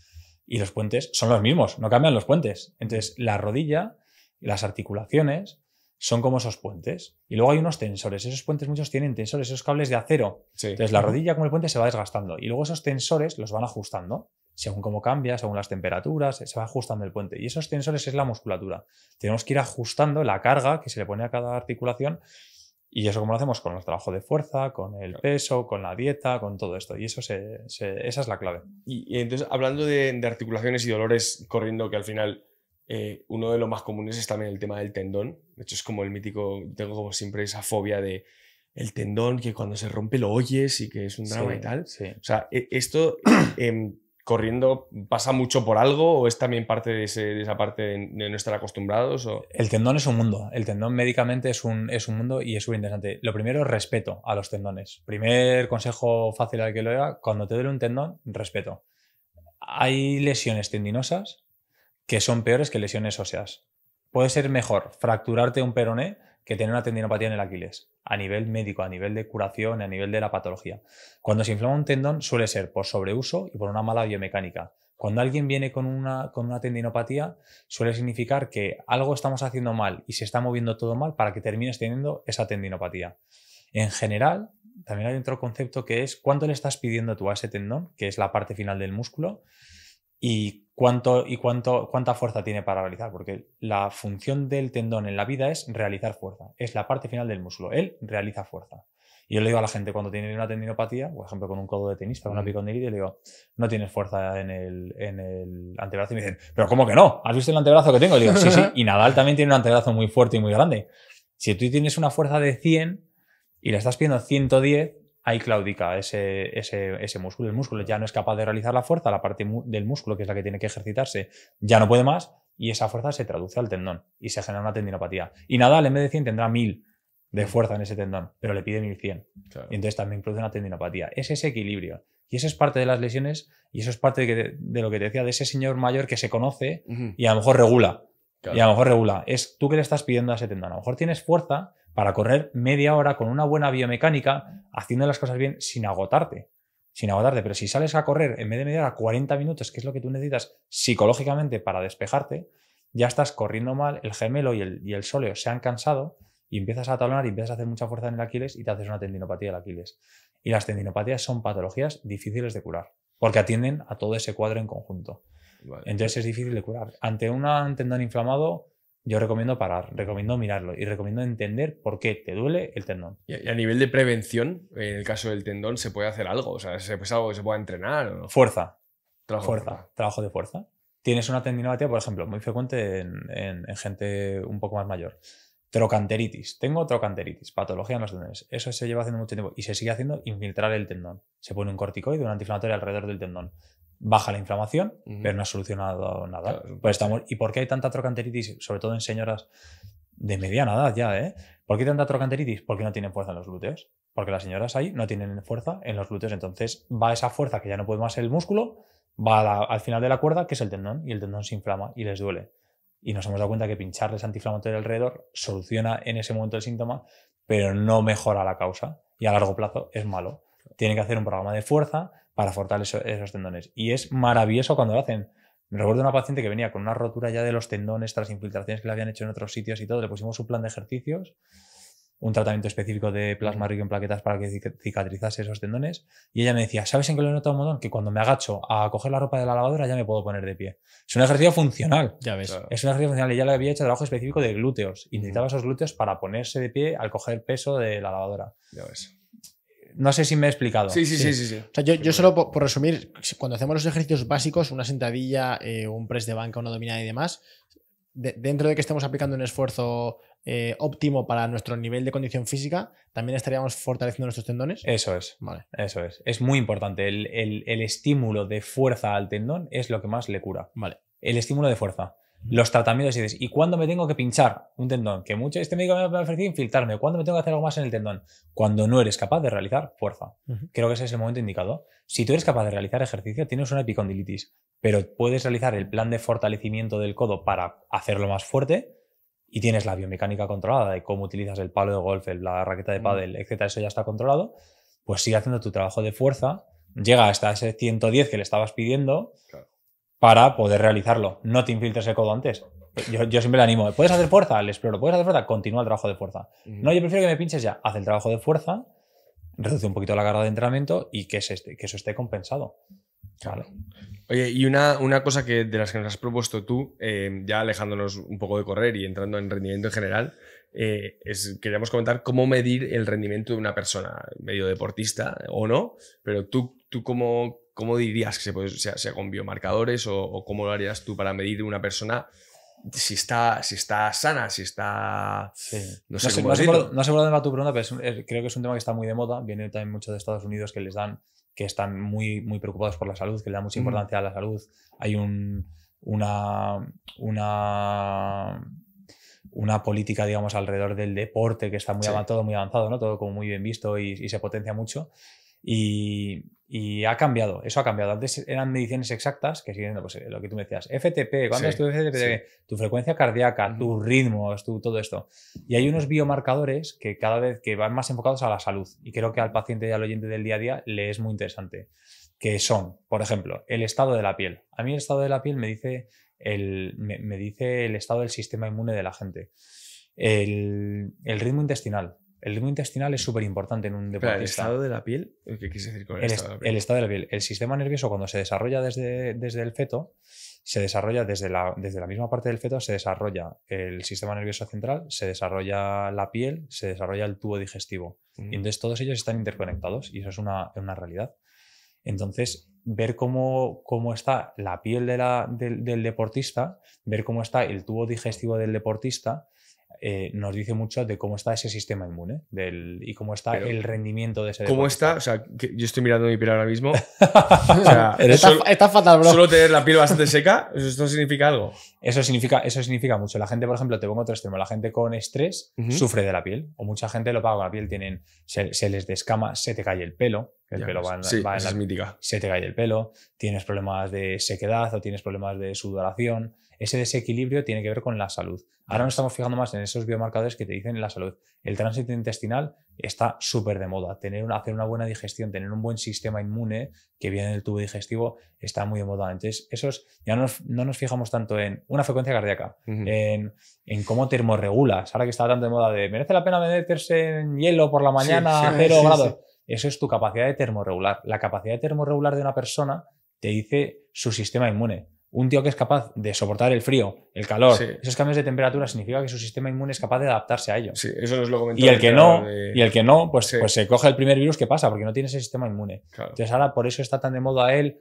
Y los puentes son los mismos, no cambian los puentes. Entonces, la rodilla, las articulaciones, son como esos puentes. Y luego hay unos tensores. Esos puentes muchos tienen tensores, esos cables de acero. Entonces la rodilla como el puente se va desgastando. Y luego esos tensores los van ajustando según cómo cambia, según las temperaturas, se va ajustando el puente. Y esos tensores es la musculatura. Tenemos que ir ajustando la carga que se le pone a cada articulación. Y eso como lo hacemos con el trabajo de fuerza, con el peso, con la dieta, con todo esto. Y eso esa es la clave. Y, entonces, hablando de, articulaciones y dolores corriendo, que al final eh, uno de los más comunes es también el tema del tendón. De hecho, es como el mítico, tengo como siempre esa fobia de el tendón que cuando se rompe lo oyes y que es un drama y tal. O sea, e, esto... Em, corriendo pasa mucho por algo o es también parte de, esa parte de, no estar acostumbrados? El tendón es un mundo. El tendón médicamente es un, es un mundo y es súper interesante. Lo primero respeto a los tendones. Primer consejo fácil al que lo haga, cuando te duele un tendón, respeto. Hay lesiones tendinosas que son peores que lesiones óseas. Puede ser mejor fracturarte un peroné que tener una tendinopatía en el Aquiles, a nivel médico, a nivel de curación, a nivel de la patología. Cuando se inflama un tendón suele ser por sobreuso y por una mala biomecánica. Cuando alguien viene con una, con una tendinopatía, suele significar que algo estamos haciendo mal y se está moviendo todo mal para que termines teniendo esa tendinopatía. En general, también hay otro concepto que es cuánto le estás pidiendo tú a ese tendón, que es la parte final del músculo, y cuánto y cuánto, cuánta fuerza tiene para realizar, porque la función del tendón en la vida es realizar fuerza, es la parte final del músculo, él realiza fuerza. Y yo le digo a la gente cuando tiene una tendinopatía, por ejemplo con un codo de tenis, con una picondilitis, le digo, no tienes fuerza en el, en el, antebrazo. Y me dicen, pero ¿cómo que no? ¿Has visto el antebrazo que tengo? Y digo, sí, sí. Y Nadal también tiene un antebrazo muy fuerte y muy grande. Si tú tienes una fuerza de 100 y le estás pidiendo 110, ahí claudica ese, ese, músculo. El músculo ya no es capaz de realizar la fuerza, la parte del músculo, que es la que tiene que ejercitarse, ya no puede más y esa fuerza se traduce al tendón y se genera una tendinopatía. Y nada, en vez de 100 tendrá 1000 de fuerza en ese tendón, pero le pide 1100. Y entonces también produce una tendinopatía. Es ese equilibrio. Y eso es parte de las lesiones y eso es parte de, lo que te decía, de ese señor mayor que se conoce y a lo mejor regula. Y a lo mejor regula. Es tú que le estás pidiendo a ese tendón. A lo mejor tienes fuerza, para correr media hora con una buena biomecánica, haciendo las cosas bien sin agotarte. Sin agotarte, pero si sales a correr en vez de media hora 40 minutos, que es lo que tú necesitas psicológicamente para despejarte, ya estás corriendo mal, el gemelo y el, y sóleo se han cansado y empiezas a talonar y empiezas a hacer mucha fuerza en el Aquiles y te haces una tendinopatía del Aquiles. Y las tendinopatías son patologías difíciles de curar, porque atienden a todo ese cuadro en conjunto. Entonces es difícil de curar. Ante un tendón inflamado, yo recomiendo parar, recomiendo mirarlo y recomiendo entender por qué te duele el tendón. Y a nivel de prevención, en el caso del tendón, ¿se puede hacer algo? O sea, ¿es algo que se pueda entrenar? Fuerza. Trabajo fuerza. De trabajo de fuerza. Tienes una tendinopatía, por ejemplo, muy frecuente en gente un poco más mayor. Trocanteritis. Tengo trocanteritis, patología en los tendones. Eso se lleva haciendo mucho tiempo y se sigue haciendo infiltrar el tendón. Se pone un corticoide, un antiinflamatorio alrededor del tendón. Baja la inflamación, pero no ha solucionado nada. pues estamos, ¿Y por qué hay tanta trocanteritis, sobre todo en señoras de mediana edad ya? ¿eh? ¿Por qué hay tanta trocanteritis? Porque no tienen fuerza en los glúteos. Porque las señoras ahí no tienen fuerza en los glúteos. Entonces va esa fuerza que ya no puede más el músculo, va al final de la cuerda, que es el tendón, y el tendón se inflama y les duele y nos hemos dado cuenta que pincharles antiinflamatorio alrededor soluciona en ese momento el síntoma, pero no mejora la causa y a largo plazo es malo. Tienen que hacer un programa de fuerza para fortalecer esos, tendones. Y es maravilloso cuando lo hacen. Me recuerdo una paciente que venía con una rotura ya de los tendones tras infiltraciones que le habían hecho en otros sitios y todo. Le pusimos un plan de ejercicios un tratamiento específico de plasma rico en plaquetas para que cicatrizase esos tendones. Y ella me decía, ¿sabes en qué lo he notado un Que cuando me agacho a coger la ropa de la lavadora ya me puedo poner de pie. Es un ejercicio funcional. Ya ves. Es un ejercicio funcional. Y Ella le había hecho trabajo específico de glúteos y necesitaba esos glúteos para ponerse de pie al coger peso de la lavadora. Ya ves. No sé si me he explicado. Sí, sí, sí. sí, O sea, yo, solo por, resumir, cuando hacemos los ejercicios básicos, una sentadilla, eh, un press de banca, una dominada y demás, dentro de que estemos aplicando un esfuerzo eh, óptimo para nuestro nivel de condición física, también estaríamos fortaleciendo nuestros tendones. Eso es. Vale. Eso es. Es muy importante. El, el estímulo de fuerza al tendón es lo que más le cura. Vale. El estímulo de fuerza los tratamientos y dices, ¿y cuándo me tengo que pinchar un tendón? Que mucho, este médico me ha ofrecido infiltrarme, ¿cuándo me tengo que hacer algo más en el tendón? Cuando no eres capaz de realizar fuerza. Creo que ese es el momento indicado. Si tú eres capaz de realizar ejercicio, tienes una epicondilitis, pero puedes realizar el plan de fortalecimiento del codo para hacerlo más fuerte y tienes la biomecánica controlada de cómo utilizas el palo de golf, la raqueta de pádel, etcétera, eso ya está controlado, pues sigue haciendo tu trabajo de fuerza, llega hasta ese 110 que le estabas pidiendo para poder realizarlo. No te infiltres el codo antes. Yo, siempre le animo. ¿Puedes hacer fuerza? Le exploro. ¿Puedes hacer fuerza? Continúa el trabajo de fuerza. No, yo prefiero que me pinches ya. Haz el trabajo de fuerza, reduce un poquito la carga de entrenamiento y que, eso esté compensado. Oye, y una, cosa que de las que nos has propuesto tú, em, ya alejándonos un poco de correr y entrando en rendimiento en general, eh, es, queríamos comentar cómo medir el rendimiento de una persona, medio deportista o no, pero tú, tú cómo, ¿Cómo dirías que se puede, sea, con biomarcadores o, cómo lo harías tú para medir una persona si está, si está sana, si está... No, sé, no, cómo no, no sé por dónde va tu pregunta, pero creo que es un tema que está muy de moda. Viene también mucho de Estados Unidos que les dan, que están muy, muy preocupados por la salud, que le dan mucha importancia a la salud. Hay un, una, una una política, digamos, alrededor del deporte que está muy avanzado, muy avanzado, ¿no? Todo como muy bien visto y, y se potencia mucho. Y, y ha cambiado, eso ha cambiado. Antes eran mediciones exactas, que siguen pues, lo que tú me decías, FTP, ¿cuándo es tu FTP? Tu frecuencia cardíaca, tu ritmo tus todo esto. Y hay unos biomarcadores que cada vez que van más enfocados a la salud y creo que al paciente y al oyente del día a día le es muy interesante, que son, por ejemplo, el estado de la piel. A mí el estado de la piel me dice el, dice el estado del sistema inmune de la gente. el ritmo intestinal, el ritmo intestinal es súper importante en un deportista. el estado de la piel, ¿qué quise decir con el, el, estado de la piel? El estado de la piel. El sistema nervioso cuando se desarrolla desde, desde el feto, se desarrolla desde la, desde la misma parte del feto, se desarrolla el sistema nervioso central, se desarrolla la piel, se desarrolla el tubo digestivo. Y mm. entonces todos ellos están interconectados y eso es una, una realidad. Entonces, ver cómo, cómo, está la piel de la, del, del, deportista, ver cómo está el tubo digestivo del deportista, eh, nos dice mucho de cómo está ese sistema inmune del, y cómo está el rendimiento de ese ¿Cómo está? O sea, yo estoy mirando mi piel ahora mismo. o sea, está, fatal, bro. Solo tener la piel bastante seca, ¿esto significa algo? Eso significa, eso significa mucho. La gente, por ejemplo, te pongo otro extremo, la gente con estrés sufre de la piel, o mucha gente lo paga con la piel, tienen, se, les descama, se te cae el pelo, el pelo va en, Se te cae el pelo, tienes problemas de sequedad o tienes problemas de sudoración ese desequilibrio tiene que ver con la salud. Ahora nos estamos fijando más en esos biomarcadores que te dicen la salud. El tránsito intestinal está súper de moda. Tener hacer una buena digestión, tener un buen sistema inmune que viene del tubo digestivo está muy de moda. Entonces, esos ya no nos fijamos tanto en una frecuencia cardíaca, en, cómo termorregulas. Ahora que está tan de moda de merece la pena meterse en hielo por la mañana a cero grados. Eso es tu capacidad de termorregular. La capacidad de termorregular de una persona te dice su sistema inmune un tío que es capaz de soportar el frío, el calor, esos cambios de temperatura significa que su sistema inmune es capaz de adaptarse a ello. Sí, eso lo Y el que no, y el que no, pues, pues se coge el primer virus que pasa, porque no tiene ese sistema inmune. Entonces ahora por eso está tan de moda él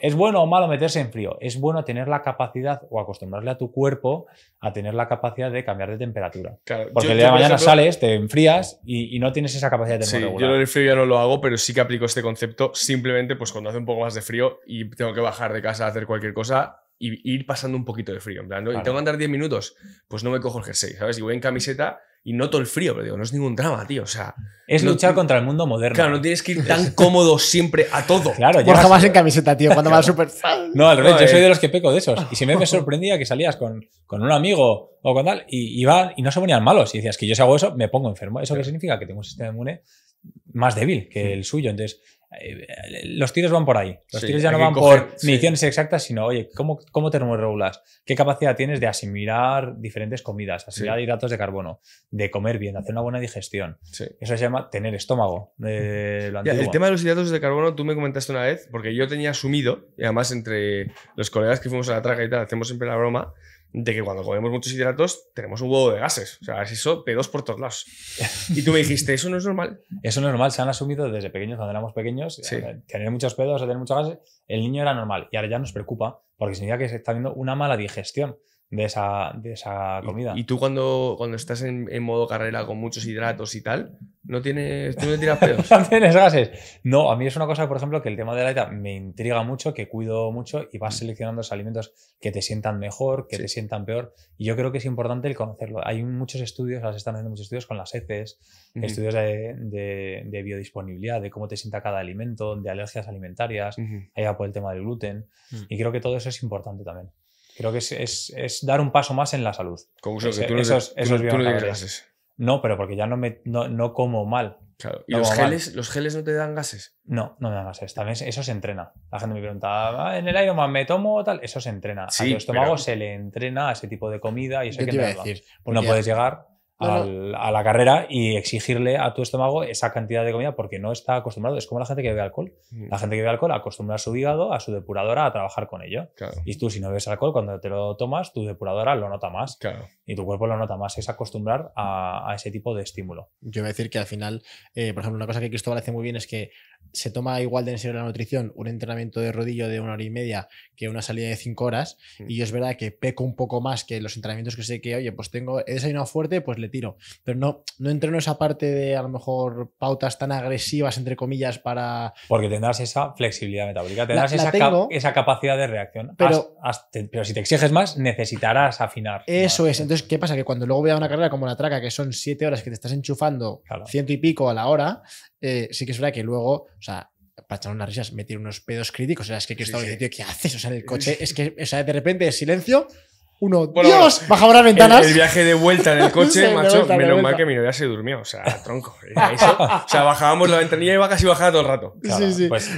¿Es bueno o malo meterse en frío? Es bueno tener la capacidad o acostumbrarle a tu cuerpo a tener la capacidad de cambiar de temperatura. Porque el día de mañana sales, te enfrías y, no tienes esa capacidad de tener Sí, yo en el frío ya no lo hago, pero sí que aplico este concepto simplemente pues cuando hace un poco más de frío y tengo que bajar de casa a hacer cualquier cosa y ir pasando un poquito de frío. En Y tengo que andar 10 minutos, pues no me cojo el jersey, ¿sabes? Y voy en camiseta y noto el frío, pero digo, no es ningún drama, tío. O sea. Es luchar contra el mundo moderno. Claro, no tienes que ir tan cómodo siempre a todo. Claro, ya. jamás en camiseta, tío, cuando vas va al No, al revés, yo eh. soy de los que peco de esos. Y siempre me sorprendía que salías con, con un amigo o con tal, y y no se ponían malos. Y decías que yo si hago eso, me pongo enfermo. ¿Eso que qué significa? Que tengo un sistema inmune más débil que el suyo. Entonces, eh, los tiros van por ahí. Los tiros ya no van por mediciones exactas, sino, oye, ¿cómo, cómo regulas? ¿Qué capacidad tienes de asimilar diferentes comidas, asimilar hidratos de carbono, de comer bien, hacer una buena digestión? Eso se llama tener estómago. Eh, el tema de los hidratos de carbono, tú me comentaste una vez, porque yo tenía asumido, y además entre los colegas que fuimos a la traga y tal, hacemos siempre la broma, de que cuando comemos muchos hidratos tenemos un huevo de gases. O sea, es eso pedos por todos lados. Y tú me dijiste, eso no es normal. Eso no es normal, se han asumido desde pequeños, cuando éramos pequeños, eh, tener muchos pedos, tener muchos gases, el niño era normal y ahora ya nos preocupa porque significa que se está viendo una mala digestión de esa, de esa comida. Y, tú cuando, cuando estás en, modo carrera con muchos hidratos y tal, no tienes, tú no tiras no tienes gases. No, a mí es una cosa, por ejemplo, que el tema de la dieta me intriga mucho, que cuido mucho y vas mm. seleccionando los alimentos que te sientan mejor, que te sientan peor. Y yo creo que es importante el conocerlo. Hay muchos estudios, las están haciendo muchos estudios con las heces, estudios de, biodisponibilidad, de cómo te sienta cada alimento, de alergias alimentarias, allá por el tema del gluten. Mm. Y creo que todo eso es importante también creo que es, dar un paso más en la salud. Con que tú no, esos, no gases. No, pero porque ya no, me, no, como mal. ¿Y los, geles, los geles no te dan gases? No, no me dan gases. También eso se entrena. La gente me pregunta, ah, en el Ironman me tomo tal. Eso se entrena. a tu estómago se le entrena a ese tipo de comida y eso hay que te iba No puedes llegar a la carrera y exigirle a tu estómago esa cantidad de comida porque no está acostumbrado. Es como la gente que bebe alcohol. Mm. La gente que bebe alcohol acostumbra a su hígado, a su depuradora a trabajar con ello. Y tú, si no bebes alcohol, cuando te lo tomas, tu depuradora lo nota más. Y tu cuerpo lo nota más. Es acostumbrar a, ese tipo de estímulo. Yo voy a decir que al final, eh, por ejemplo, una cosa que Cristóbal hace muy bien es que se toma igual de en serio la nutrición un entrenamiento de rodillo de una hora y media que una salida de cinco horas. Y yo es verdad que peco un poco más que los entrenamientos que sé que, oye, pues tengo, he desayunado fuerte, pues le tiro. Pero no, no entreno esa parte de a lo mejor pautas tan agresivas, entre comillas, para. Porque tendrás esa flexibilidad metabólica, tendrás esa, capacidad de reacción. Pero, si te exiges más, necesitarás afinar. Eso es. Entonces, ¿qué pasa? Que cuando luego voy a una carrera como la traca, que son siete horas que te estás enchufando ciento y pico a la hora, eh, sí que es verdad que luego, o sea, para echar unas risas, meter unos pedos críticos. O sea, es que yo estaba diciendo tío, ¿qué haces? O sea, en el coche, es que, o sea, de repente silencio uno, Dios, bajaba las ventanas. El, viaje de vuelta en el coche, macho, menos mal que mi novia se durmió, o sea, tronco. Eh, o sea, bajábamos la ventanilla y va casi bajada todo el rato. sí, sí. Pues,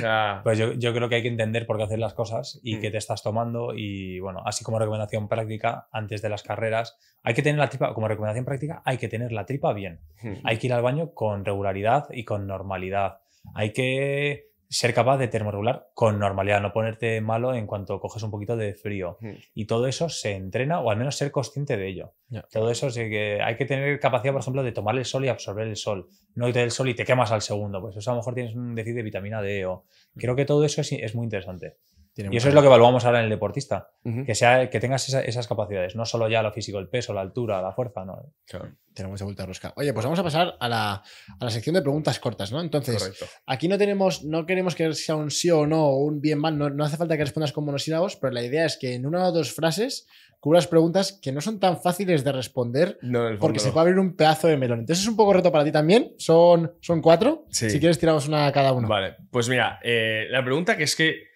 pues yo, creo que hay que entender por qué hacer las cosas y mm. qué te estás tomando. Y bueno, así como recomendación práctica, antes de las carreras, hay que tener la tripa, como recomendación práctica, hay que tener la tripa bien. Mm. Hay que ir al baño con regularidad y con normalidad. Hay que ser capaz de termorregular con normalidad, no ponerte malo en cuanto coges un poquito de frío. Hmm. Y todo eso se entrena o al menos ser consciente de ello. Todo eso que hay que tener capacidad, por ejemplo, de tomar el sol y absorber el sol. No irte del sol y te quemas al segundo. Pues eso a lo mejor tienes un déficit de vitamina D o... Hmm. Creo que todo eso es muy interesante y eso es lo que evaluamos ahora en el deportista, que, sea, que tengas esas capacidades, no solo ya lo físico, el peso, la altura, la fuerza. ¿no? Tenemos de vuelta rosca. Oye, pues vamos a pasar a la, sección de preguntas cortas, ¿no? Entonces, aquí no tenemos, no queremos que sea un sí o no o un bien mal, no, hace falta que respondas con monosílabos, pero la idea es que en una o dos frases cubras preguntas que no son tan fáciles de responder porque se puede abrir un pedazo de melón. Entonces es un poco reto para ti también. Son, son cuatro. Si quieres, tiramos una a cada uno. Vale, pues mira, eh, la pregunta que es que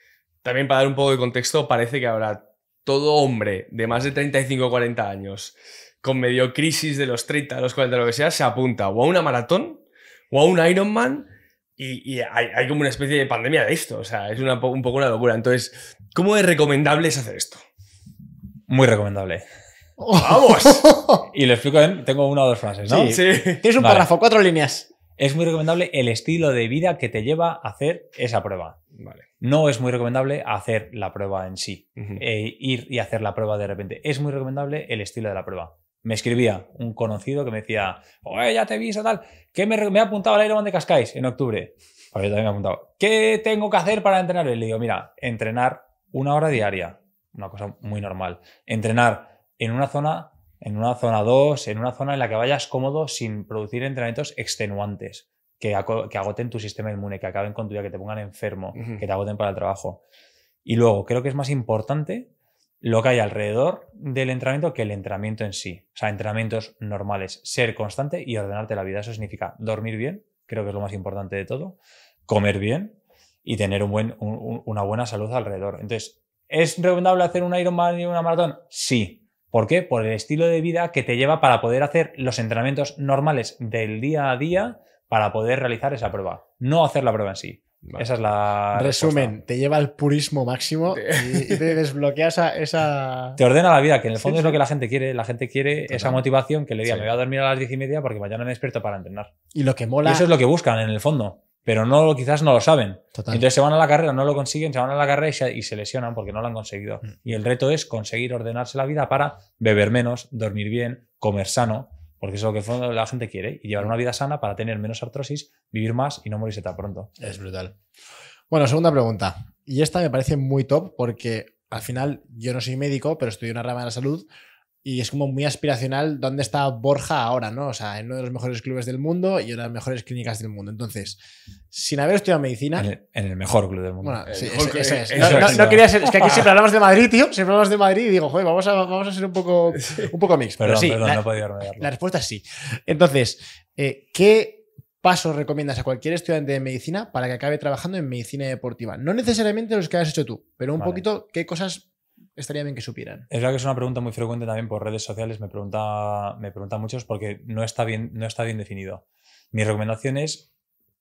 también para dar un poco de contexto, parece que ahora todo hombre de más de 35 o 40 años con medio crisis de los 30 los 40, lo que sea, se apunta o a una maratón o a un Ironman y, y hay, como una especie de pandemia de esto. O sea, es un poco una locura. Entonces, ¿cómo es recomendable es hacer esto? Muy recomendable. ¡Vamos! y lo explico Tengo una o dos frases, ¿no? Sí. sí. Tienes un párrafo, cuatro líneas. Es muy recomendable el estilo de vida que te lleva a hacer esa prueba. No es muy recomendable hacer la prueba en sí, e ir y hacer la prueba de repente. Es muy recomendable el estilo de la prueba. Me escribía un conocido que me decía, oye, ya te he visto tal, que me, ha he apuntado al Ironman de Cascais en octubre. Pues yo también me he apuntado. ¿Qué tengo que hacer para entrenar? Y le digo, mira, entrenar una hora diaria, una cosa muy normal. Entrenar en una zona en una zona 2, en una zona en la que vayas cómodo sin producir entrenamientos extenuantes, que, que agoten tu sistema inmune, que acaben con tu vida, que te pongan enfermo, que te agoten para el trabajo. Y luego, creo que es más importante lo que hay alrededor del entrenamiento que el entrenamiento en sí. O sea, entrenamientos normales, ser constante y ordenarte la vida. Eso significa dormir bien, creo que es lo más importante de todo, comer bien y tener un buen, una buena salud alrededor. Entonces, ¿es recomendable hacer un Ironman y una maratón? Sí, ¿Por qué? Por el estilo de vida que te lleva para poder hacer los entrenamientos normales del día a día para poder realizar esa prueba, no hacer la prueba en sí. Esa es la. Resumen, te lleva al purismo máximo y, te desbloqueas esa. Te ordena la vida, que en el fondo es lo que la gente quiere. La gente quiere esa motivación que le diga, me voy a dormir a las diez y media porque mañana me despierto para entrenar. Y lo que mola. Y eso es lo que buscan en el fondo pero no, quizás no lo saben. Entonces se van a la carrera, no lo consiguen, se van a la carrera y se, lesionan porque no lo han conseguido. Mm. Y el reto es conseguir ordenarse la vida para beber menos, dormir bien, comer sano, porque eso es lo que la gente quiere, y llevar una vida sana para tener menos artrosis, vivir más y no morirse tan pronto. Es brutal. Bueno, segunda pregunta. Y esta me parece muy top porque al final yo no soy médico, pero estudio una rama de la salud y es como muy aspiracional dónde está Borja ahora, ¿no? O sea, en uno de los mejores clubes del mundo y en las mejores clínicas del mundo. Entonces, sin haber estudiado medicina. En el, mejor club del mundo. sí, es. No, quería ser. Es que aquí siempre hablamos de Madrid, tío. Siempre hablamos de Madrid y digo, joder, vamos a, ser un poco, un poco mix. Pero sí, perdón, la, no podía La respuesta es sí. Entonces, eh, ¿qué pasos recomiendas a cualquier estudiante de medicina para que acabe trabajando en medicina deportiva? No necesariamente los que has hecho tú, pero un poquito qué cosas estaría bien que supieran. Es verdad que es una pregunta muy frecuente también por redes sociales, me pregunta, me preguntan muchos porque no está, bien, no está bien definido. Mi recomendación es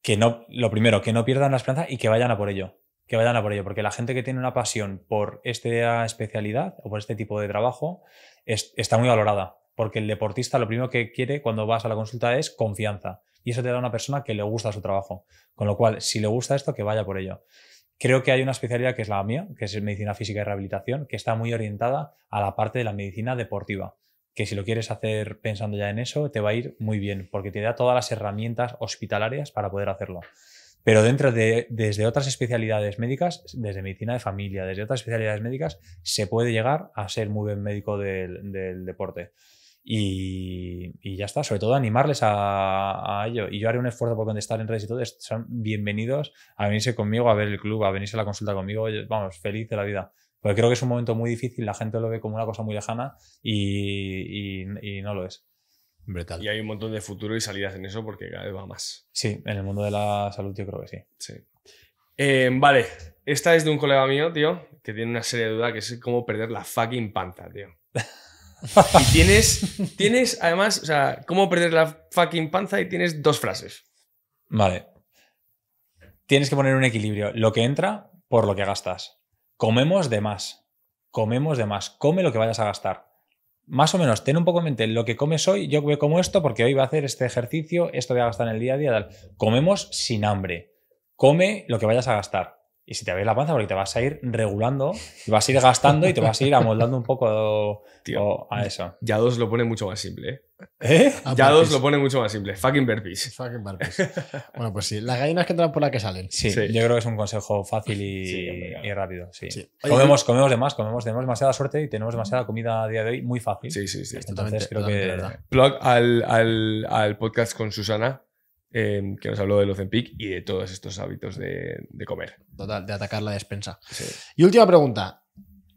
que no, lo primero, que no pierdan la esperanza y que vayan a por ello. Que vayan a por ello, porque la gente que tiene una pasión por esta especialidad o por este tipo de trabajo está muy valorada. Porque el deportista lo primero que quiere cuando vas a la consulta es confianza. Y eso te da una persona que le gusta su trabajo. Con lo cual, si le gusta esto, que vaya por ello. Creo que hay una especialidad que es la mía, que es medicina física y rehabilitación, que está muy orientada a la parte de la medicina deportiva, que si lo quieres hacer pensando ya en eso, te va a ir muy bien, porque te da todas las herramientas hospitalarias para poder hacerlo. Pero dentro de, desde otras especialidades médicas, desde medicina de familia, desde otras especialidades médicas, se puede llegar a ser muy buen médico del, del deporte. Y, ya está, sobre todo animarles a, ello. Y yo haré un esfuerzo por contestar en redes y todo. Son bienvenidos a venirse conmigo, a ver el club, a venirse a la consulta conmigo. vamos, feliz de la vida. Porque creo que es un momento muy difícil, la gente lo ve como una cosa muy lejana y, no lo es. Y hay un montón de futuro y salidas en eso porque cada vez va más. Sí, en el mundo de la salud yo creo que sí. Sí. Eh, vale, esta es de un colega mío, tío, que tiene una serie de dudas que es cómo perder la fucking panta, tío. Y tienes, tienes además, o sea, cómo perder la fucking panza y tienes dos frases. Vale. Tienes que poner un equilibrio. Lo que entra por lo que gastas. Comemos de más. Comemos de más. Come lo que vayas a gastar. Más o menos, ten un poco en mente lo que comes hoy. Yo como esto porque hoy voy a hacer este ejercicio, esto voy a gastar en el día a día. Comemos sin hambre. Come lo que vayas a gastar y si te abres la panza, porque te vas a ir regulando, y vas a ir gastando y te vas a ir amoldando un poco a eso. Ya dos lo pone mucho más simple. ¿Eh? ¿Eh? Ah, ya dos lo pone mucho más simple. Fucking burpees. Fucking burpees. bueno, pues sí. Las gallinas que entran por la que salen. Sí, yo creo que es un consejo fácil y, rápido. Sí. comemos, comemos de más, comemos, tenemos demasiada suerte y tenemos demasiada comida a día de hoy muy fácil. Sí, sí, sí. Entonces creo que. Plug al, al, al podcast con Susana Em, que nos habló de del pic y de todos estos hábitos de, comer. Total, de atacar la despensa. Y última pregunta,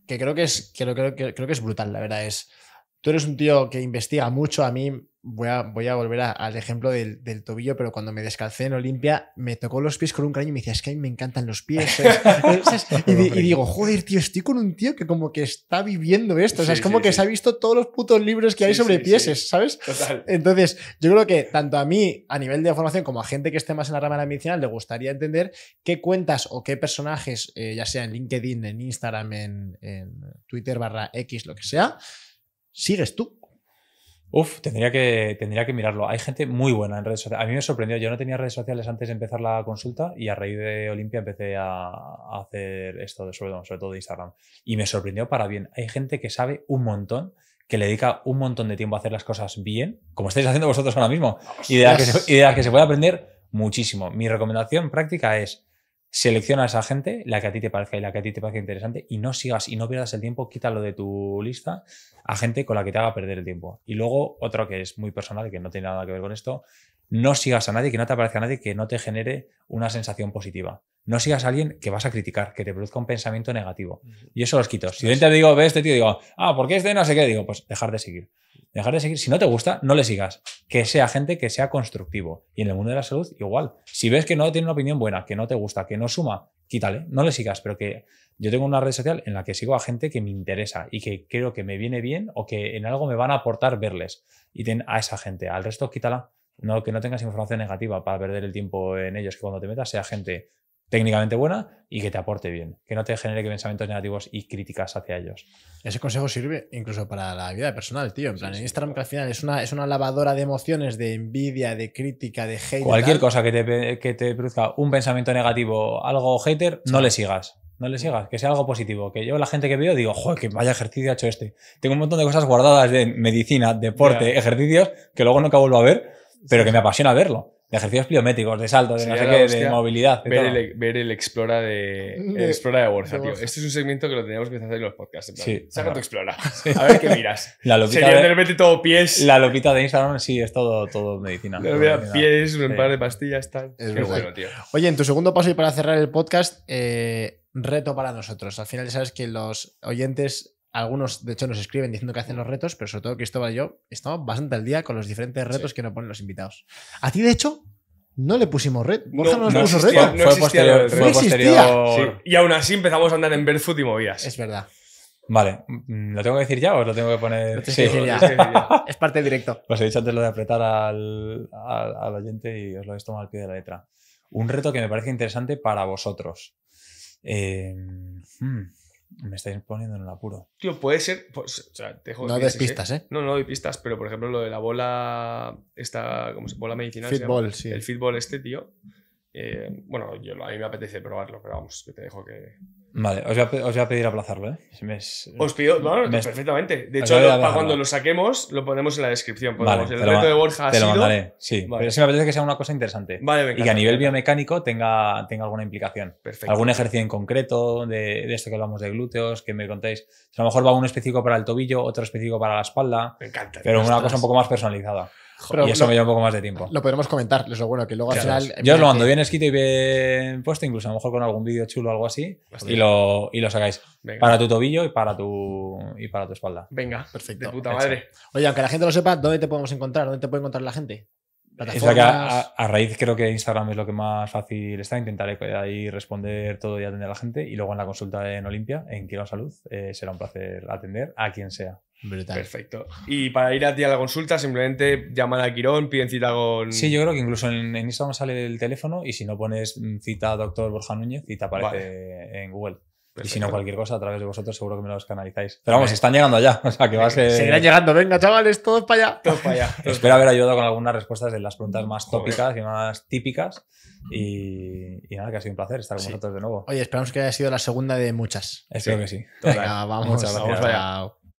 que creo que es, creo, creo que es brutal, la verdad, es tú eres un tío que investiga mucho, a mí voy a, volver al ejemplo del, tobillo, pero cuando me descalcé en Olimpia, me tocó los pies con un cráneo y me decía, es que a mí me encantan los pies. y, digo, joder, tío, estoy con un tío que como que está viviendo esto, o sea, es como que se ha visto todos los putos libros que hay sobre pieses, ¿sabes? Total. Entonces, yo creo que tanto a mí, a nivel de formación, como a gente que esté más en la rama de la medicina, le gustaría entender qué cuentas o qué personajes, eh, ya sea en LinkedIn, en Instagram, en Twitter barra X, lo que sea, sigues tú. Uf, tendría que, tendría que mirarlo. Hay gente muy buena en redes sociales. A mí me sorprendió. Yo no tenía redes sociales antes de empezar la consulta y a raíz de Olimpia empecé a, hacer esto, de, sobre, todo, de Instagram. Y me sorprendió para bien. Hay gente que sabe un montón que le dedica un montón de tiempo a hacer las cosas bien, como estáis haciendo vosotros ahora mismo, y de, las que que se puede aprender muchísimo. Mi recomendación práctica es, Selecciona a esa gente, la que a ti te parezca y la que a ti te parezca interesante, y no sigas y no pierdas el tiempo, quítalo de tu lista a gente con la que te haga perder el tiempo. Y luego, otro que es muy personal, y que no tiene nada que ver con esto, no sigas a nadie, que no te aparezca a nadie que no te genere una sensación positiva. No sigas a alguien que vas a criticar, que te produzca un pensamiento negativo. Y eso los quito. Si yo te digo, ve este tío, digo, ah, porque qué este no sé qué? Digo, pues dejar de seguir. Dejar de seguir. Si no te gusta, no le sigas. Que sea gente que sea constructivo. Y en el mundo de la salud, igual. Si ves que no tiene una opinión buena, que no te gusta, que no suma, quítale. No le sigas. Pero que yo tengo una red social en la que sigo a gente que me interesa y que creo que me viene bien o que en algo me van a aportar verles. Y ten a esa gente. Al resto, quítala. No, que no tengas información negativa para perder el tiempo en ellos, que cuando te metas sea gente técnicamente buena y que te aporte bien, que no te genere pensamientos negativos y críticas hacia ellos. Ese consejo sirve incluso para la vida personal, tío. En plan, Instagram, que al final es una, es una lavadora de emociones, de envidia, de crítica, de hate. Cualquier cosa que te, que te produzca un pensamiento negativo, algo hater, no le sigas. No le sigas, que sea algo positivo. Que yo, la gente que veo, digo, joder, que vaya ejercicio ha hecho este. Tengo un montón de cosas guardadas de medicina, deporte, ejercicios, que luego nunca vuelvo a ver, pero que me apasiona verlo de ejercicios pliométricos, de salto, de no sé qué, de movilidad. ver, El, ver, el, Explora de, el Explora de Borja, tío. Este es un segmento que lo teníamos que hacer en los podcasts. sí, saca tu Explora. A ver qué miras. La lopita de, todo pies. La lopita de Instagram sí es todo, todo medicina. pies, un par de pastillas, tal. Es bueno, tío. Oye, en tu segundo paso y para cerrar el podcast, eh, reto para nosotros. Al final sabes que los oyentes algunos, de hecho, nos escriben diciendo que hacen los retos, pero sobre todo Cristóbal y yo estamos bastante al día con los diferentes retos que nos ponen los invitados. A ti, de hecho, no le pusimos red. no, no, pusimos existía, posterior. Y aún así empezamos a andar en Barefoot y movías. Es verdad. Vale, mm, ¿lo tengo que decir ya o lo tengo que poner? Sí. es parte del directo. Pues he dicho antes lo de apretar al, al, oyente y os lo he tomado al pie de la letra. Un reto que me parece interesante para vosotros. Eh, hmm. Me estáis poniendo en el apuro. Tío, puede ser. Pues, no doy ¿eh? pistas, ¿eh? No, no doy pistas, pero por ejemplo, lo de la bola. Esta. ¿Cómo se Bola medicinal. Fitball, sí. El fútbol este, tío. Eh, bueno, yo, a mí me apetece probarlo, pero vamos, que te dejo que, Vale, os voy, a, pedir aplazarlo, ¿eh? os pido, perfectamente. De hecho, para cuando lo saquemos, lo ponemos en la descripción. el reto de Borja sí. Pero sí me parece que sea una cosa interesante. Vale, y a nivel biomecánico tenga, tenga alguna implicación. Perfecto. Algún ejercicio en concreto de, esto que hablamos de glúteos, que me contéis. a lo mejor va uno específico para el tobillo, otro específico para la espalda. Me encanta. Pero una cosa un poco más personalizada y eso me lleva un poco más de tiempo. Lo podemos comentar, bueno, que luego Yo os lo mando bien escrito y bien puesto, incluso a lo mejor con algún vídeo chulo o algo así, pues y lo, y lo sacáis para tu tobillo y para tu, y para tu espalda. Venga, perfecto. De puta madre. Oye, aunque la gente lo sepa, ¿dónde te podemos encontrar? ¿Dónde te puede encontrar la gente? a, raíz creo que Instagram es lo que más fácil está. Intentaré ahí responder todo y atender a la gente. Y luego en la consulta en Olimpia, en Quiero Salud, eh, será un placer atender a quien sea. Perfecto. Y para ir a ti a la consulta, simplemente llaman a Quirón, piden cita con. Sí, yo creo que incluso en, en, Instagram sale el teléfono y si no pones mm, cita a doctor Borja Núñez cita te aparece en Google. Y si no, cualquier cosa a través de vosotros, seguro que me los canalizáis. Pero vamos, están llegando allá. O sea, que va a Seguirán llegando. Venga, chavales, todos para allá. Todos para allá. Espero haber ayudado con algunas respuestas de las preguntas más tópicas y más típicas. Y, nada, que ha sido un placer estar con vosotros de nuevo. Oye, esperamos que haya sido la segunda de muchas. Espero que sí. muchas vamos,